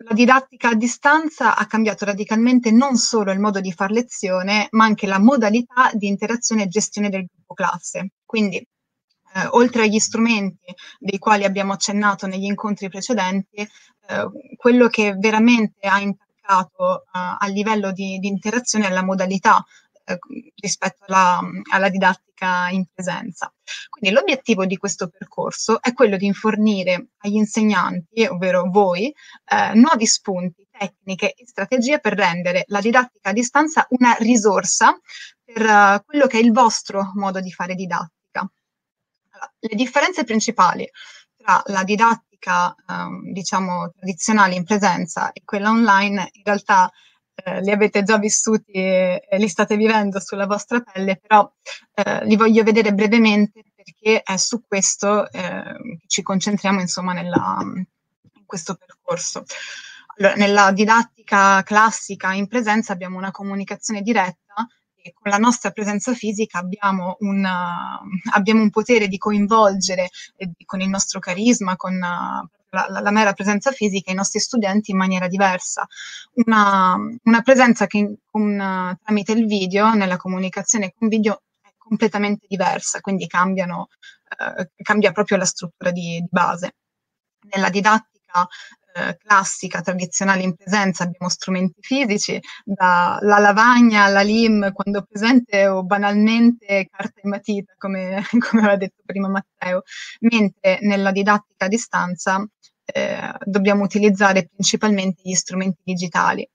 la didattica a distanza ha cambiato radicalmente non solo il modo di far lezione, ma anche la modalità di interazione e gestione del gruppo classe. Quindi, eh, oltre agli strumenti dei quali abbiamo accennato negli incontri precedenti, eh, quello che veramente ha impatto legato al livello di, di interazione e alla modalità eh, rispetto alla, alla, didattica in presenza. Quindi l'obiettivo di questo percorso è quello di fornire agli insegnanti, ovvero voi, eh, nuovi spunti, tecniche e strategie per rendere la didattica a distanza una risorsa per eh, quello che è il vostro modo di fare didattica. Allora, le differenze principali tra la didattica, um, diciamo, tradizionale in presenza e quella online, in realtà eh, li avete già vissuti e, e li state vivendo sulla vostra pelle, però eh, li voglio vedere brevemente perché è su questo eh, che ci concentriamo, insomma, nella, in questo percorso. Allora, nella didattica classica in presenza abbiamo una comunicazione diretta e con la nostra presenza fisica abbiamo, una, eh, abbiamo un potere di coinvolgere eh, con il nostro carisma, con uh, la, la, la, mera presenza fisica i nostri studenti in maniera diversa. Una, una presenza che con, eh, tramite il video, nella comunicazione con video, è completamente diversa, quindi cambiano, eh, cambia proprio la struttura di, di base. Nella didattica eh, classica, tradizionale in presenza, abbiamo strumenti fisici, dalla lavagna alla LIM quando presente o banalmente carta e matita, come, come aveva detto prima Matteo, mentre nella didattica a distanza eh, dobbiamo utilizzare principalmente gli strumenti digitali.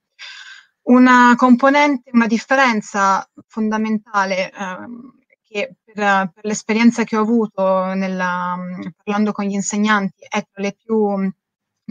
Una componente, una differenza fondamentale ehm, che per, per, l'esperienza che ho avuto nella, parlando con gli insegnanti è tra le più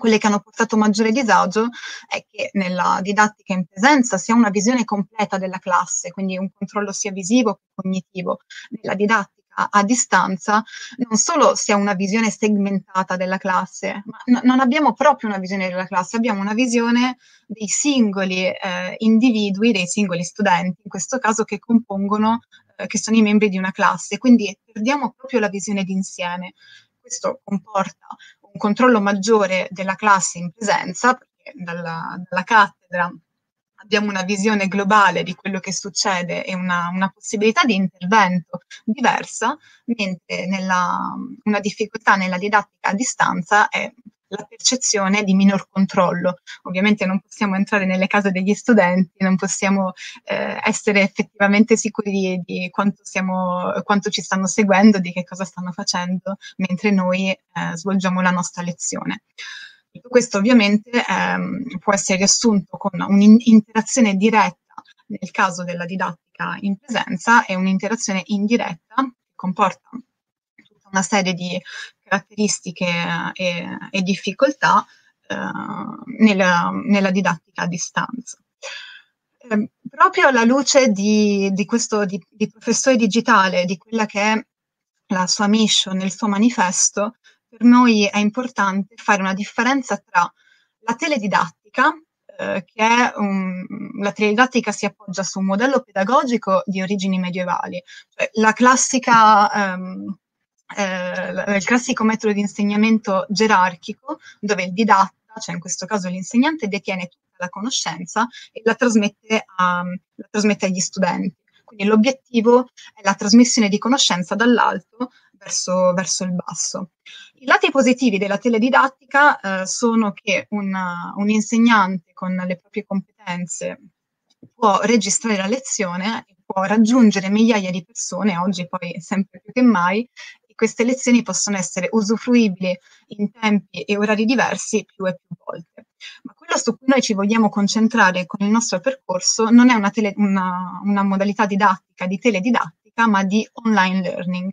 quelle che hanno portato maggiore disagio è che nella didattica in presenza si ha una visione completa della classe, quindi un controllo sia visivo che cognitivo. Nella didattica a distanza non solo si ha una visione segmentata della classe, ma no, non abbiamo proprio una visione della classe, abbiamo una visione dei singoli eh, individui, dei singoli studenti, in questo caso che compongono, eh, che sono i membri di una classe, quindi perdiamo proprio la visione d'insieme. Questo comporta un controllo maggiore della classe in presenza, perché dalla, dalla cattedra abbiamo una visione globale di quello che succede e una, una possibilità di intervento diversa, mentre nella, una difficoltà nella didattica a distanza è la percezione di minor controllo. Ovviamente non possiamo entrare nelle case degli studenti, non possiamo eh, essere effettivamente sicuri di quanto, siamo, quanto, ci stanno seguendo, di che cosa stanno facendo mentre noi eh, svolgiamo la nostra lezione. Tutto questo ovviamente ehm, può essere riassunto con un'interazione diretta nel caso della didattica in presenza e un'interazione indiretta che comporta tutta una serie di caratteristiche eh, e, e difficoltà eh, nella, nella, didattica a distanza. Eh, proprio alla luce di, di questo di, di, professore digitale, di quella che è la sua mission, il suo manifesto, per noi è importante fare una differenza tra la teledidattica, eh, che è un, la teledidattica si appoggia su un modello pedagogico di origini medievali, cioè la classica ehm, eh, il classico metodo di insegnamento gerarchico dove il didatta, cioè in questo caso l'insegnante, detiene tutta la conoscenza e la trasmette, a, la trasmette agli studenti. Quindi l'obiettivo è la trasmissione di conoscenza dall'alto verso, verso il basso. I lati positivi della teledidattica eh, sono che una, un insegnante con le proprie competenze può registrare la lezione e può raggiungere migliaia di persone, oggi poi sempre più che mai, queste lezioni possono essere usufruibili in tempi e orari diversi più e più volte. Ma quello su cui noi ci vogliamo concentrare con il nostro percorso non è una, tele, una, una modalità didattica, di teledidattica, ma di online learning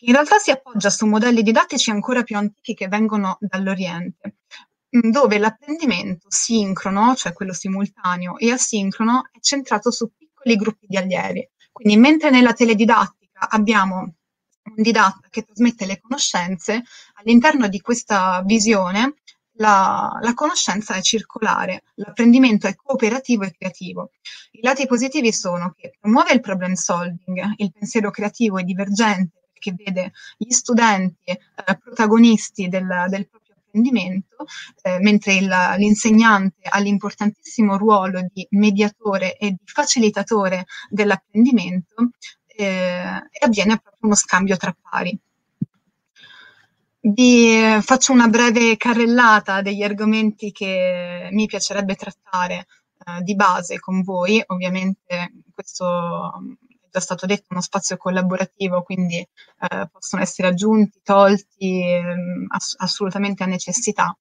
in realtà si appoggia su modelli didattici ancora più antichi che vengono dall'Oriente, dove l'apprendimento sincrono, cioè quello simultaneo, e asincrono è centrato su piccoli gruppi di allievi. Quindi mentre nella teledidattica abbiamo un didatta che trasmette le conoscenze, all'interno di questa visione la, la, conoscenza è circolare, l'apprendimento è cooperativo e creativo. I lati positivi sono che promuove il problem solving, il pensiero creativo e divergente che vede gli studenti eh, protagonisti del, del, proprio apprendimento, eh, mentre il, l'insegnante ha l'importantissimo ruolo di mediatore e di facilitatore dell'apprendimento, e, e avviene proprio uno scambio tra pari. Vi faccio una breve carrellata degli argomenti che mi piacerebbe trattare eh, di base con voi. Ovviamente questo mm, è già stato detto, uno spazio collaborativo, quindi eh, possono essere aggiunti, tolti eh, ass- assolutamente a necessità.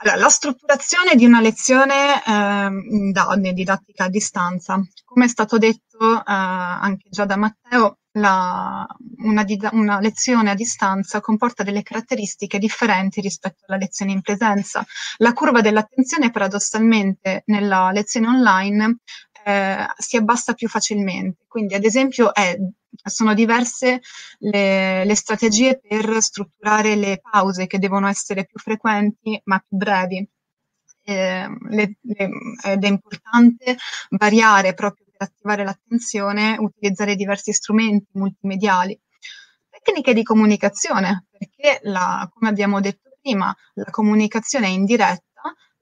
Allora, la strutturazione di una lezione eh, da, didattica a distanza. Come è stato detto eh, anche già da Matteo, la, una, una, lezione a distanza comporta delle caratteristiche differenti rispetto alla lezione in presenza. La curva dell'attenzione paradossalmente nella lezione online eh, si abbassa più facilmente, quindi ad esempio è sono diverse le, le, strategie per strutturare le pause che devono essere più frequenti ma più brevi. Eh, le, le, ed è importante variare proprio per attivare l'attenzione, utilizzare diversi strumenti multimediali. Tecniche di comunicazione, perché la, come abbiamo detto prima, la comunicazione è indiretta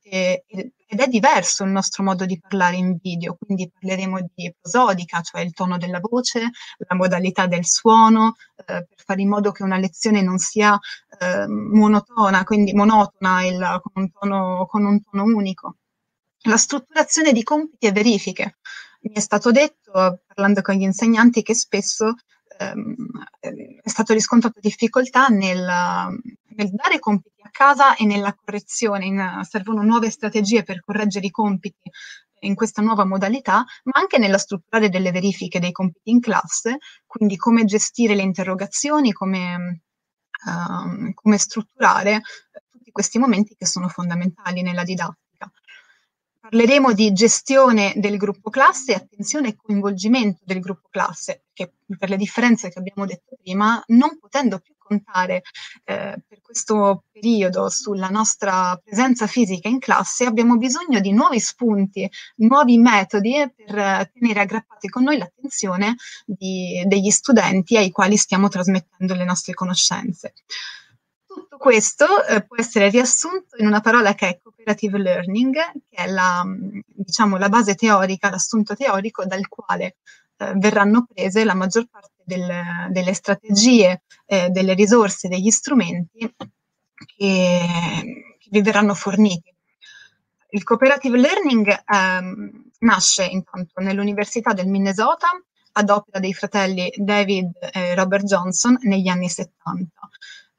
che, ed è diverso il nostro modo di parlare in video, quindi parleremo di prosodica, cioè il tono della voce, la modalità del suono, eh, per fare in modo che una lezione non sia eh, monotona, quindi monotona il, con, un tono, con un tono unico. La strutturazione di compiti e verifiche. Mi è stato detto, parlando con gli insegnanti, che spesso ehm, è stato riscontrato difficoltà nel, nel dare compiti casa e nella correzione, in, servono nuove strategie per correggere i compiti in questa nuova modalità, ma anche nella strutturare delle verifiche dei compiti in classe, quindi come gestire le interrogazioni, come, um, come strutturare eh, tutti questi momenti che sono fondamentali nella didattica. Parleremo di gestione del gruppo classe, attenzione e coinvolgimento del gruppo classe, per le differenze che abbiamo detto prima, non potendo più contare eh, per questo periodo sulla nostra presenza fisica in classe, abbiamo bisogno di nuovi spunti, nuovi metodi per eh, tenere aggrappati con noi l'attenzione di, degli studenti ai quali stiamo trasmettendo le nostre conoscenze. Tutto questo eh, può essere riassunto in una parola che è cooperative learning, che è la, diciamo, la base teorica, l'assunto teorico dal quale eh, verranno prese la maggior parte del, delle strategie, eh, delle risorse, degli strumenti che, che vi verranno forniti. Il cooperative learning ehm, nasce intanto nell'Università del Minnesota ad opera dei fratelli David e Robert Johnson negli anni 70.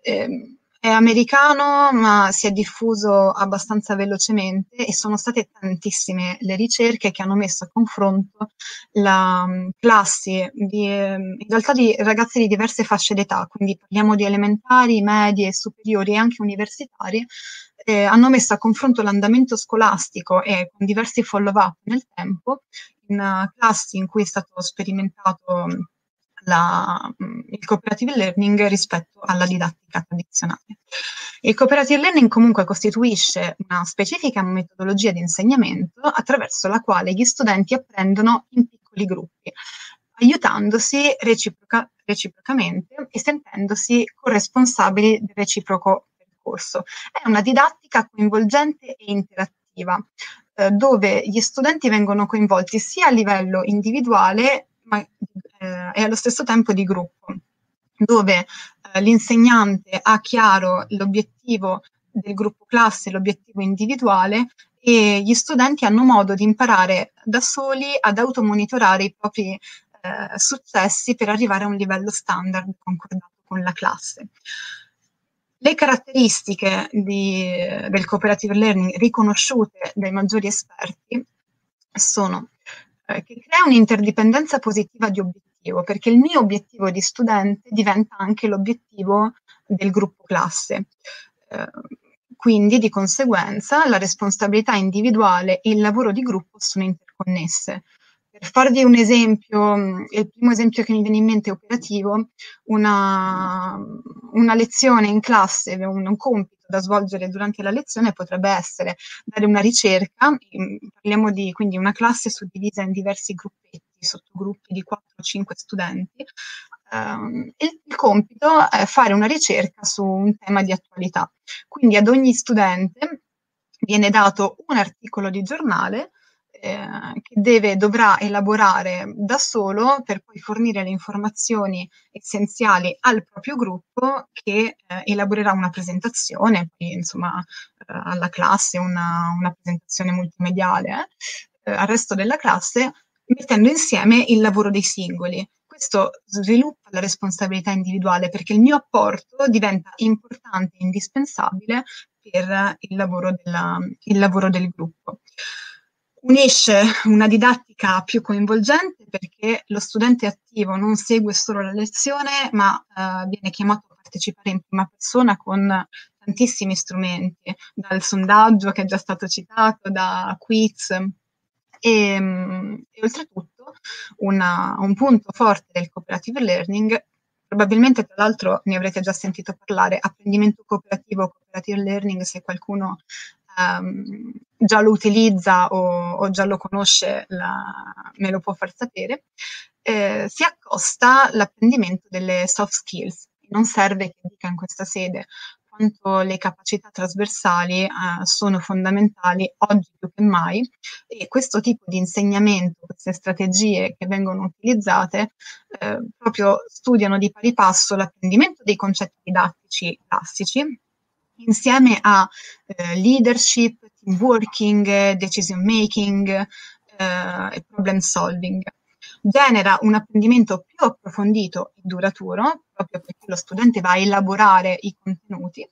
Eh, è americano, ma si è diffuso abbastanza velocemente e sono state tantissime le ricerche che hanno messo a confronto la mm, classi di, mm, in realtà di ragazzi di diverse fasce d'età, quindi parliamo di elementari, medie, superiori e anche universitari, eh, hanno messo a confronto l'andamento scolastico e con diversi follow-up nel tempo in uh, classi in cui è stato sperimentato mm, la, mm, il cooperative learning rispetto alla didattica tradizionale. Il cooperative learning comunque costituisce una specifica metodologia di insegnamento attraverso la quale gli studenti apprendono in piccoli gruppi, aiutandosi reciproca, reciprocamente e sentendosi corresponsabili del reciproco percorso. È una didattica coinvolgente e interattiva, eh, dove gli studenti vengono coinvolti sia a livello individuale ma di eh, e allo stesso tempo di gruppo, dove eh, l'insegnante ha chiaro l'obiettivo del gruppo classe, l'obiettivo individuale e gli studenti hanno modo di imparare da soli ad automonitorare i propri eh, successi per arrivare a un livello standard concordato con la classe. Le caratteristiche di, del cooperative learning riconosciute dai maggiori esperti sono eh, che crea un'interdipendenza positiva di obiettivi obiettivo, perché il mio obiettivo di studente diventa anche l'obiettivo del gruppo classe. Ehm, quindi di conseguenza la responsabilità individuale e il lavoro di gruppo sono interconnesse. Per farvi un esempio, mm, il primo esempio che mi viene in mente è operativo, una, una lezione in classe, un, un compito da svolgere durante la lezione potrebbe essere dare una ricerca, parliamo di quindi una classe suddivisa in diversi gruppetti, sottogruppi di 4-5 studenti, Um, il compito è fare una ricerca su un tema di attualità. Quindi ad ogni studente viene dato un articolo di giornale eh, che deve, dovrà elaborare da solo per poi fornire le informazioni essenziali al proprio gruppo che eh, elaborerà una presentazione, poi insomma eh, alla classe una, una presentazione multimediale, eh, al resto della classe, mettendo insieme il lavoro dei singoli questo sviluppa la responsabilità individuale perché il mio apporto diventa importante e indispensabile per il lavoro, della, il lavoro del gruppo unisce una didattica più coinvolgente perché lo studente attivo non segue solo la lezione, ma eh, viene chiamato a partecipare in prima persona con tantissimi strumenti, dal sondaggio che è già stato citato, da quiz e, ehm, e oltretutto una, un punto forte del cooperative learning probabilmente tra l'altro ne avrete già sentito parlare, apprendimento cooperativo, cooperative learning, se qualcuno um, già lo utilizza o, o già lo conosce la, me lo può far sapere, eh, si accosta l'apprendimento delle soft skills. Non serve che dica in questa sede quanto le capacità trasversali eh, sono fondamentali oggi più che mai e questo tipo di insegnamento, queste strategie che vengono utilizzate eh, proprio studiano di pari passo l'apprendimento dei concetti didattici classici insieme a eh, leadership, team working, decision making eh, e problem solving. Genera un apprendimento più approfondito e duraturo, proprio perché lo studente va a elaborare i contenuti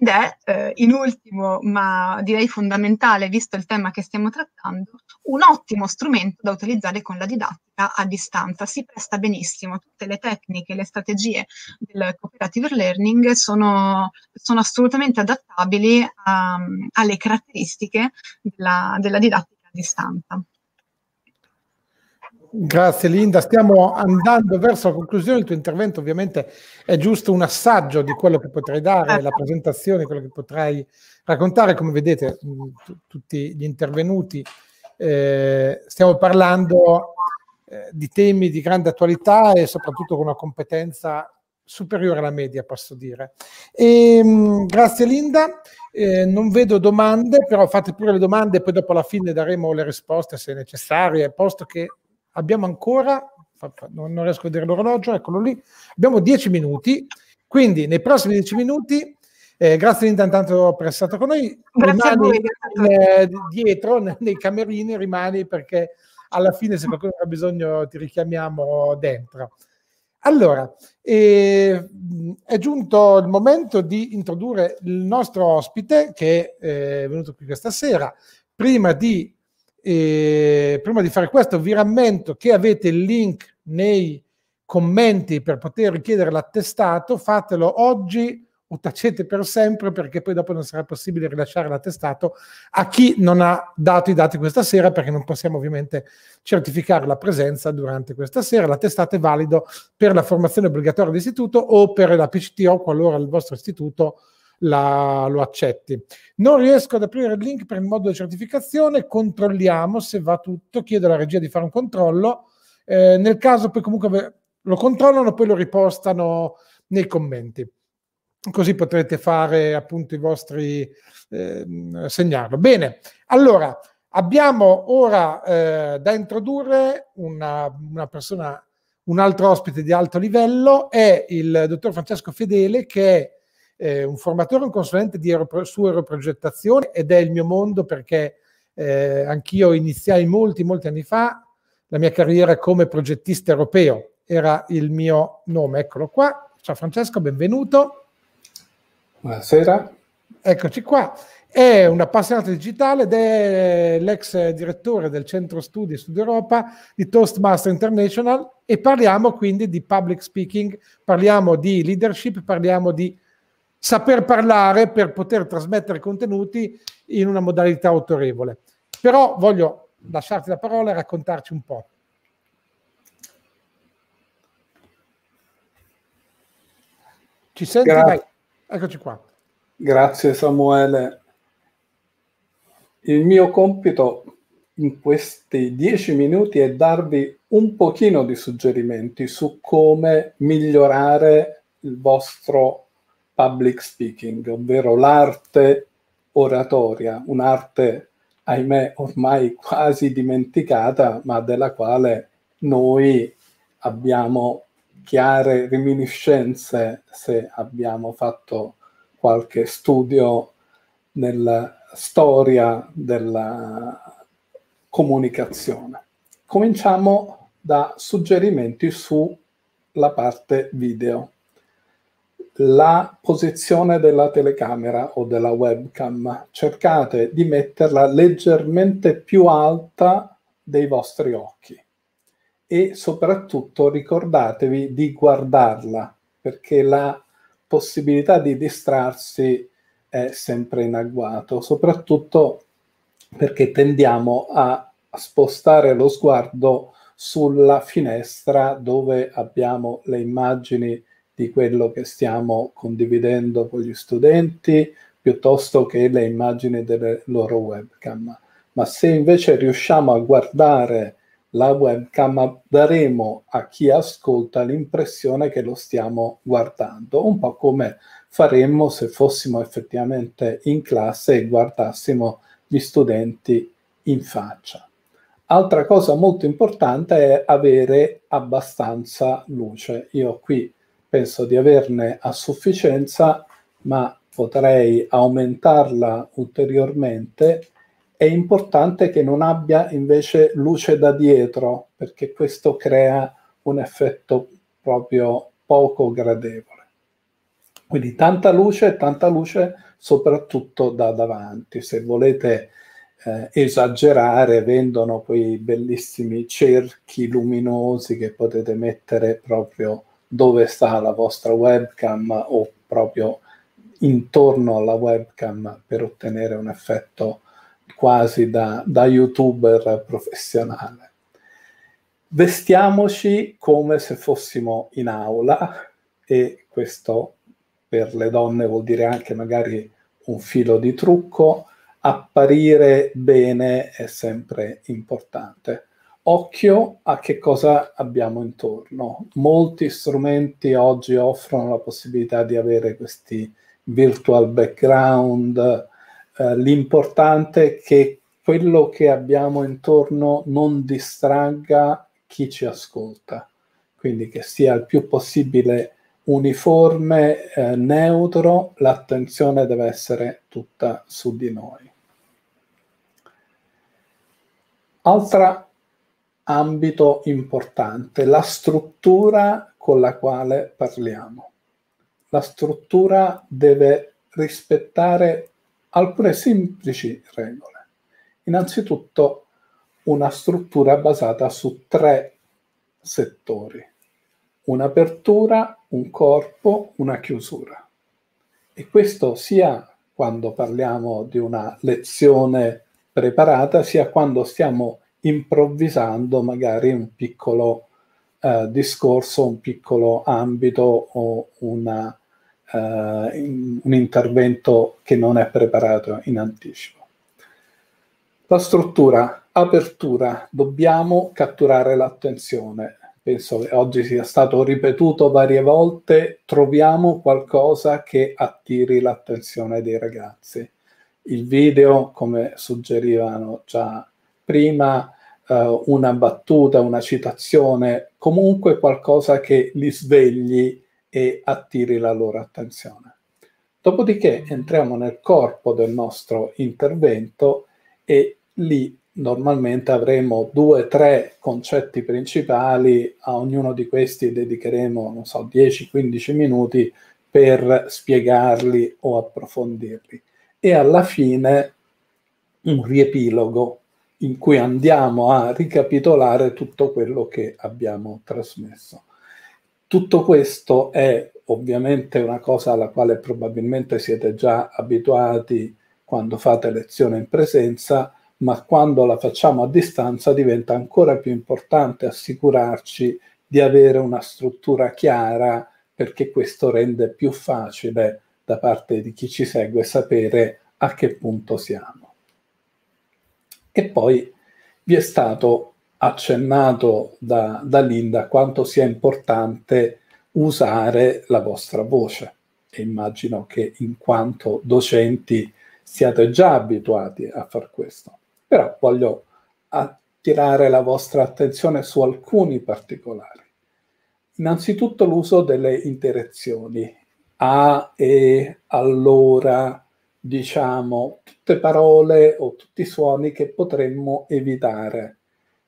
ed è, eh, in ultimo, ma direi fondamentale, visto il tema che stiamo trattando, un ottimo strumento da utilizzare con la didattica a distanza. Si presta benissimo, tutte le tecniche, le strategie del cooperative learning sono, sono assolutamente adattabili a, ehm, alle caratteristiche della, della didattica a distanza. Grazie Linda, stiamo andando verso la conclusione, il tuo intervento ovviamente è giusto un assaggio di quello che potrai dare, la presentazione, quello che potrai raccontare, come vedete mm, tutti gli intervenuti, eh, stiamo parlando eh, di temi di grande attualità e soprattutto con una competenza superiore alla media, posso dire. E, ehm, mh, grazie Linda, eh, non vedo domande, però fate pure le domande e poi dopo alla fine daremo le risposte se necessarie, posto che abbiamo ancora, non riesco a vedere l'orologio, eccolo lì, abbiamo dieci minuti, quindi nei prossimi dieci minuti eh, grazie intanto per essere stato con noi. rimani, Eh, dietro nei camerini rimani perché alla fine se qualcuno ha bisogno ti richiamiamo dentro. Allora, eh, è giunto il momento di introdurre il nostro ospite che è eh, venuto qui questa sera. Prima di e prima di fare questo vi rammento che avete il link nei commenti per poter richiedere l'attestato, fatelo oggi o tacete per sempre perché poi dopo non sarà possibile rilasciare l'attestato a chi non ha dato i dati questa sera perché non possiamo ovviamente certificare la presenza durante questa sera. L'attestato è valido per la formazione obbligatoria d'istituto o per la PCT o qualora il vostro istituto la, lo accetti. Non riesco ad aprire il link per il modulo di certificazione, controlliamo se va tutto, chiedo alla regia di fare un controllo, eh, nel caso poi comunque lo controllano, poi lo ripostano nei commenti. Così potrete fare appunto i vostri eh, segnarlo. Bene, allora abbiamo ora eh, da introdurre una, una persona un altro ospite di alto livello è il dottor Francesco Fedele che è eh, un formatore, un consulente di aeropro, su aeroprogettazione ed è il mio mondo perché eh, anch'io iniziai molti, molti anni fa la mia carriera come progettista europeo, era il mio nome, eccolo qua. Ciao Francesco, benvenuto. Buonasera. Eccoci qua. È un appassionato digitale ed è l'ex direttore del centro studi Sud Europa di Toastmaster International e parliamo quindi di public speaking, parliamo di leadership, parliamo di saper parlare per poter trasmettere contenuti in una modalità autorevole. Però voglio lasciarti la parola e raccontarci un po'. Ci senti? Gra- Eccoci qua. Grazie Samuele. Il mio compito in questi dieci minuti è darvi un pochino di suggerimenti su come migliorare il vostro public speaking, ovvero l'arte oratoria, un'arte, ahimè, ormai quasi dimenticata, ma della quale noi abbiamo chiare reminiscenze se abbiamo fatto qualche studio nella storia della comunicazione. Cominciamo da suggerimenti sulla parte video la posizione della telecamera o della webcam. Cercate di metterla leggermente più alta dei vostri occhi e soprattutto ricordatevi di guardarla perché la possibilità di distrarsi è sempre in agguato, soprattutto perché tendiamo a spostare lo sguardo sulla finestra dove abbiamo le immagini di quello che stiamo condividendo con gli studenti piuttosto che le immagini delle loro webcam. Ma se invece riusciamo a guardare la webcam, daremo a chi ascolta l'impressione che lo stiamo guardando, un po' come faremmo se fossimo effettivamente in classe e guardassimo gli studenti in faccia. Altra cosa molto importante è avere abbastanza luce. Io qui penso di averne a sufficienza, ma potrei aumentarla ulteriormente. È importante che non abbia invece luce da dietro, perché questo crea un effetto proprio poco gradevole. Quindi tanta luce, tanta luce soprattutto da davanti. Se volete eh, esagerare, vendono quei bellissimi cerchi luminosi che potete mettere proprio dove sta la vostra webcam o proprio intorno alla webcam per ottenere un effetto quasi da, da youtuber professionale. Vestiamoci come se fossimo in aula e questo per le donne vuol dire anche magari un filo di trucco, apparire bene è sempre importante occhio a che cosa abbiamo intorno. Molti strumenti oggi offrono la possibilità di avere questi virtual background. Eh, l'importante è che quello che abbiamo intorno non distragga chi ci ascolta, quindi che sia il più possibile uniforme, eh, neutro, l'attenzione deve essere tutta su di noi. Altra ambito importante, la struttura con la quale parliamo. La struttura deve rispettare alcune semplici regole. Innanzitutto una struttura basata su tre settori, un'apertura, un corpo, una chiusura. E questo sia quando parliamo di una lezione preparata, sia quando stiamo improvvisando magari un piccolo eh, discorso, un piccolo ambito o una, eh, un intervento che non è preparato in anticipo. La struttura, apertura, dobbiamo catturare l'attenzione. Penso che oggi sia stato ripetuto varie volte, troviamo qualcosa che attiri l'attenzione dei ragazzi. Il video, come suggerivano già prima eh, una battuta, una citazione, comunque qualcosa che li svegli e attiri la loro attenzione. Dopodiché mm. entriamo nel corpo del nostro intervento e lì normalmente avremo due o tre concetti principali, a ognuno di questi dedicheremo, non so, 10-15 minuti per spiegarli o approfondirli. E alla fine un riepilogo in cui andiamo a ricapitolare tutto quello che abbiamo trasmesso. Tutto questo è ovviamente una cosa alla quale probabilmente siete già abituati quando fate lezione in presenza, ma quando la facciamo a distanza diventa ancora più importante assicurarci di avere una struttura chiara perché questo rende più facile da parte di chi ci segue sapere a che punto siamo. E poi vi è stato accennato da, da Linda quanto sia importante usare la vostra voce. E immagino che in quanto docenti siate già abituati a far questo. Però voglio attirare la vostra attenzione su alcuni particolari. Innanzitutto l'uso delle interazioni a, e, allora, diciamo, tutte parole o tutti i suoni che potremmo evitare.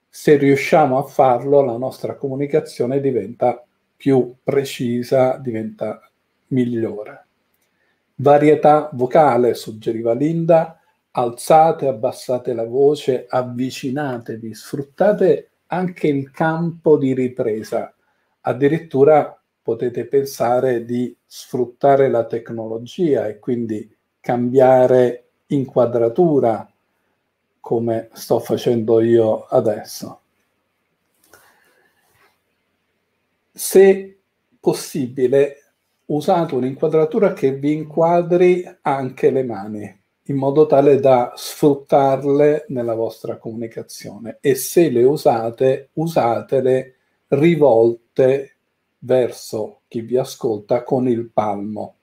Se riusciamo a farlo, la nostra comunicazione diventa più precisa, diventa migliore. Varietà vocale, suggeriva Linda, alzate, abbassate la voce, avvicinatevi, sfruttate anche il campo di ripresa. Addirittura potete pensare di sfruttare la tecnologia e quindi cambiare inquadratura come sto facendo io adesso. Se possibile, usate un'inquadratura che vi inquadri anche le mani, in modo tale da sfruttarle nella vostra comunicazione e se le usate, usatele rivolte verso chi vi ascolta con il palmo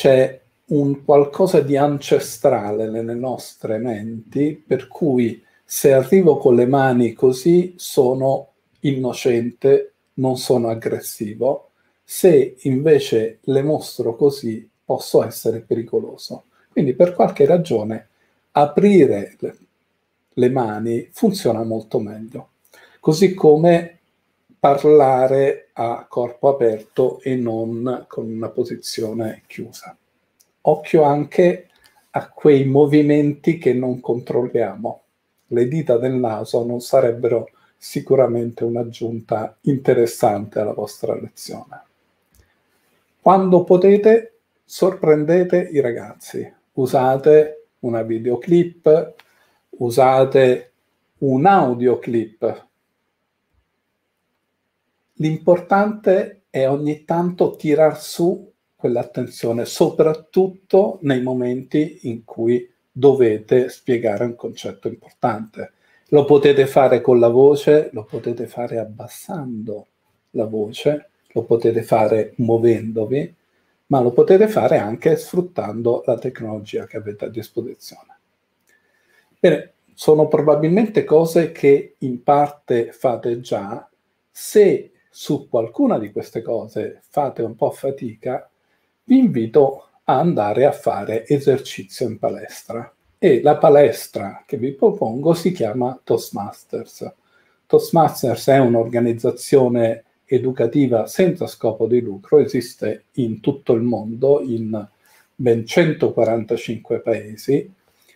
c'è un qualcosa di ancestrale nelle nostre menti, per cui se arrivo con le mani così sono innocente, non sono aggressivo, se invece le mostro così posso essere pericoloso. Quindi per qualche ragione aprire le mani funziona molto meglio. Così come parlare a corpo aperto e non con una posizione chiusa. Occhio anche a quei movimenti che non controlliamo. Le dita del naso non sarebbero sicuramente un'aggiunta interessante alla vostra lezione. Quando potete, sorprendete i ragazzi. Usate una videoclip, usate un audioclip L'importante è ogni tanto tirar su quell'attenzione, soprattutto nei momenti in cui dovete spiegare un concetto importante. Lo potete fare con la voce, lo potete fare abbassando la voce, lo potete fare muovendovi, ma lo potete fare anche sfruttando la tecnologia che avete a disposizione. Bene, sono probabilmente cose che in parte fate già se su qualcuna di queste cose fate un po' fatica, vi invito a andare a fare esercizio in palestra. E la palestra che vi propongo si chiama Toastmasters. Toastmasters è un'organizzazione educativa senza scopo di lucro, esiste in tutto il mondo, in ben 145 paesi.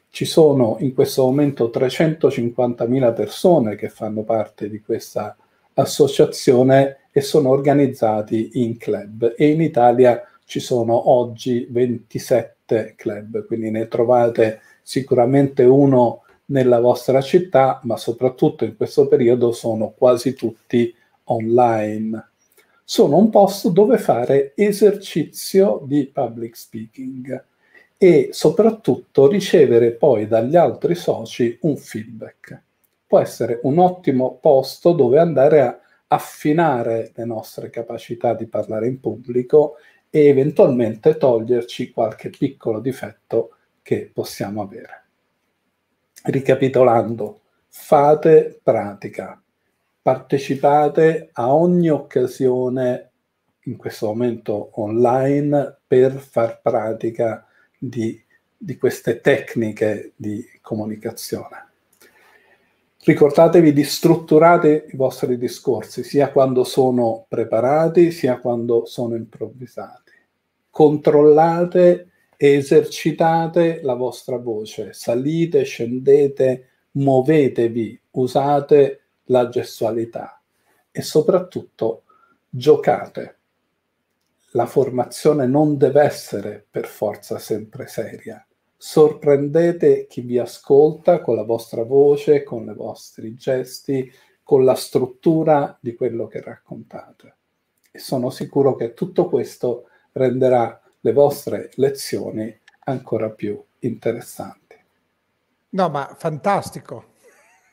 Ci sono in questo momento 350.000 persone che fanno parte di questa associazione e sono organizzati in club e in Italia ci sono oggi 27 club, quindi ne trovate sicuramente uno nella vostra città, ma soprattutto in questo periodo sono quasi tutti online. Sono un posto dove fare esercizio di public speaking e soprattutto ricevere poi dagli altri soci un feedback può essere un ottimo posto dove andare a affinare le nostre capacità di parlare in pubblico e eventualmente toglierci qualche piccolo difetto che possiamo avere. Ricapitolando, fate pratica, partecipate a ogni occasione, in questo momento online, per far pratica di, di queste tecniche di comunicazione. Ricordatevi di strutturare i vostri discorsi, sia quando sono preparati, sia quando sono improvvisati. Controllate e esercitate la vostra voce, salite, scendete, muovetevi, usate la gestualità e soprattutto giocate. La formazione non deve essere per forza sempre seria sorprendete chi vi ascolta con la vostra voce, con i vostri gesti, con la struttura di quello che raccontate. E sono sicuro che tutto questo renderà le vostre lezioni ancora più interessanti. No, ma fantastico.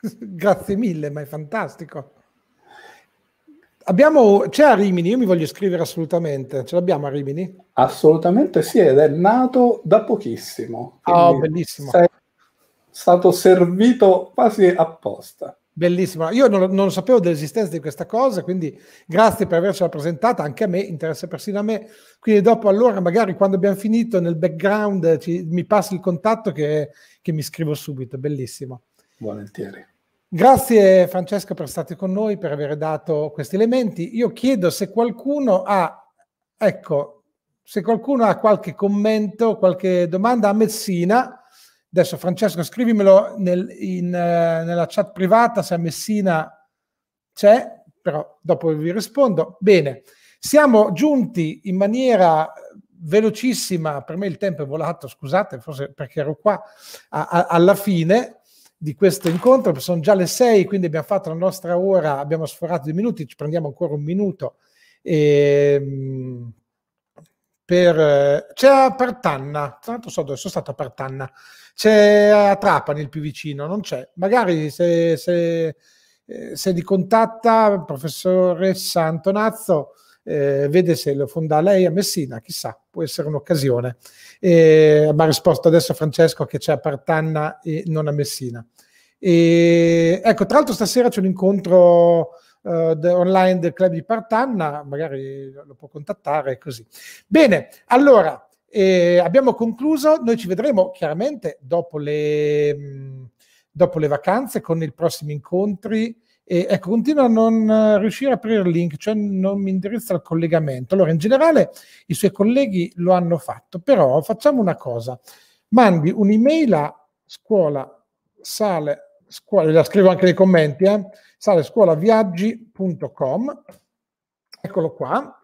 Grazie mille, ma è fantastico. Abbiamo, c'è a Rimini, io mi voglio iscrivere assolutamente. Ce l'abbiamo a Rimini? Assolutamente sì, ed è nato da pochissimo. Oh, bellissimo. È stato servito quasi apposta. Bellissimo. Io non, non, sapevo dell'esistenza di questa cosa, quindi grazie per avercela presentata anche a me, interessa persino a me. Quindi dopo allora, magari quando abbiamo finito nel background ci, mi passi il contatto che, che mi scrivo subito. Bellissimo. Volentieri. Grazie Francesco per essere con noi, per aver dato questi elementi. Io chiedo se qualcuno ha, ecco, se qualcuno ha qualche commento, qualche domanda a Messina. Adesso Francesco scrivimelo nel, in, uh, nella chat privata se a Messina c'è, però dopo vi rispondo. Bene, siamo giunti in maniera velocissima, per me il tempo è volato, scusate, forse perché ero qua, a, a, alla fine di questo incontro, sono già le sei, quindi abbiamo fatto la nostra ora, abbiamo sforato due minuti, ci prendiamo ancora un minuto. E, ehm, per, c'è a Partanna, tra so dove sono stato a Partanna, c'è a Trapani il più vicino, non c'è. Magari se, se, eh, se li contatta, professore Santonazzo, eh, vede se lo fonda lei a Messina, chissà, può essere un'occasione. Eh, ma ha risposto adesso Francesco che c'è a Partanna e non a Messina. E, ecco, tra l'altro stasera c'è un incontro Uh, online del club di Partanna, magari lo può contattare così. Bene, allora eh, abbiamo concluso, noi ci vedremo chiaramente dopo le, dopo le vacanze con i prossimi incontri e, ecco, continua a non eh, riuscire a aprire il link, cioè non mi indirizza il collegamento. Allora, in generale i suoi colleghi lo hanno fatto, però facciamo una cosa. Mandi un'email a scuola, sale, scuola, la scrivo anche nei commenti, eh? sale viaggi.com, eccolo qua,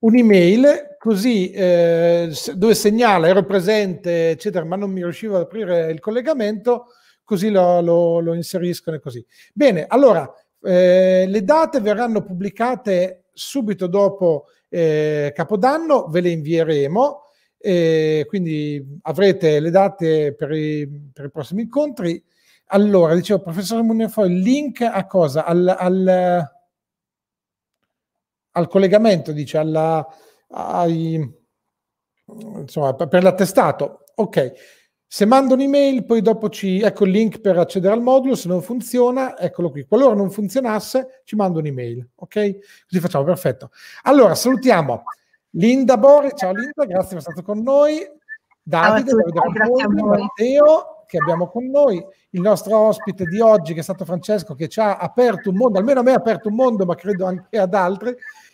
un'email così eh, dove segnala ero presente, eccetera, ma non mi riuscivo ad aprire il collegamento così lo, lo, lo inseriscono e così. Bene, allora eh, le date verranno pubblicate subito dopo eh, Capodanno, ve le invieremo. Eh, quindi avrete le date per i, per i prossimi incontri. Allora, dicevo, professore Munefoi, il link a cosa? Al, al, al collegamento, dice, alla, ai, insomma, per l'attestato. Ok, se mando un'email, poi dopo ci... Ecco il link per accedere al modulo, se non funziona, eccolo qui. Qualora non funzionasse, ci mando un'email, ok? Così facciamo, perfetto. Allora, salutiamo Linda Bori, ciao Linda, grazie per essere stato con noi. Davide, ciao, Davide Rampoldi, Matteo, che abbiamo con noi, il nostro ospite di oggi che è stato Francesco che ci ha aperto un mondo, almeno a me ha aperto un mondo, ma credo anche ad altri,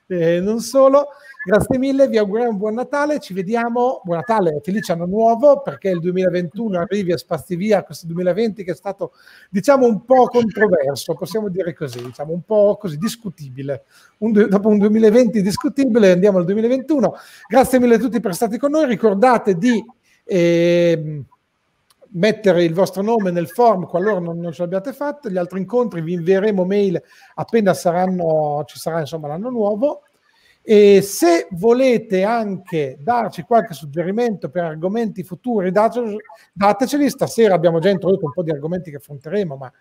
eh, non solo. Grazie mille, vi auguriamo un buon Natale, ci vediamo, buon Natale, felice anno nuovo perché il 2021 arrivi a spasti via questo 2020 che è stato diciamo un po' controverso, possiamo dire così, diciamo un po' così discutibile. Un, dopo un 2020 discutibile andiamo al 2021. Grazie mille a tutti per essere stati con noi, ricordate di... Eh, mettere il vostro nome nel form qualora non, non ce l'abbiate fatto. Gli altri incontri vi invieremo mail appena saranno, ci sarà insomma l'anno nuovo. E se volete anche darci qualche suggerimento per argomenti futuri, dateceli. Stasera abbiamo già introdotto un po' di argomenti che affronteremo, ma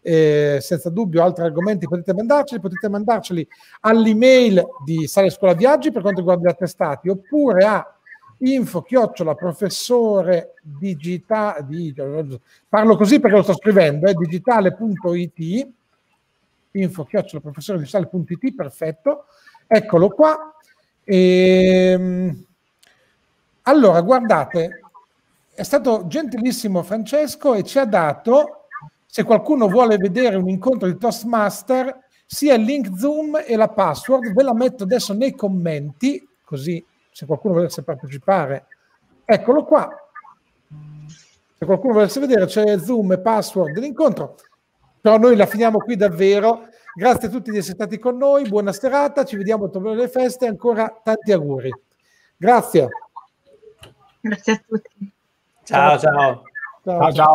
eh, senza dubbio altri argomenti potete mandarceli. Potete mandarceli all'email di Sale Scuola Viaggi per quanto riguarda gli attestati, oppure a info chiocciola professore digitale di, parlo così perché lo sto scrivendo è eh, digitale.it info chiocciola professore digitale.it perfetto Eccolo qua. Ehm, allora, guardate, è stato gentilissimo Francesco e ci ha dato, se qualcuno vuole vedere un incontro di Toastmaster, sia il link Zoom e la password. Ve la metto adesso nei commenti, così se qualcuno volesse partecipare, eccolo qua. Se qualcuno volesse vedere c'è Zoom e password dell'incontro, però noi la finiamo qui davvero. Grazie a tutti di essere stati con noi, buona serata, ci vediamo al torneo delle feste e ancora tanti auguri. Grazie. Grazie a tutti. ciao. ciao. ciao. ciao. ciao.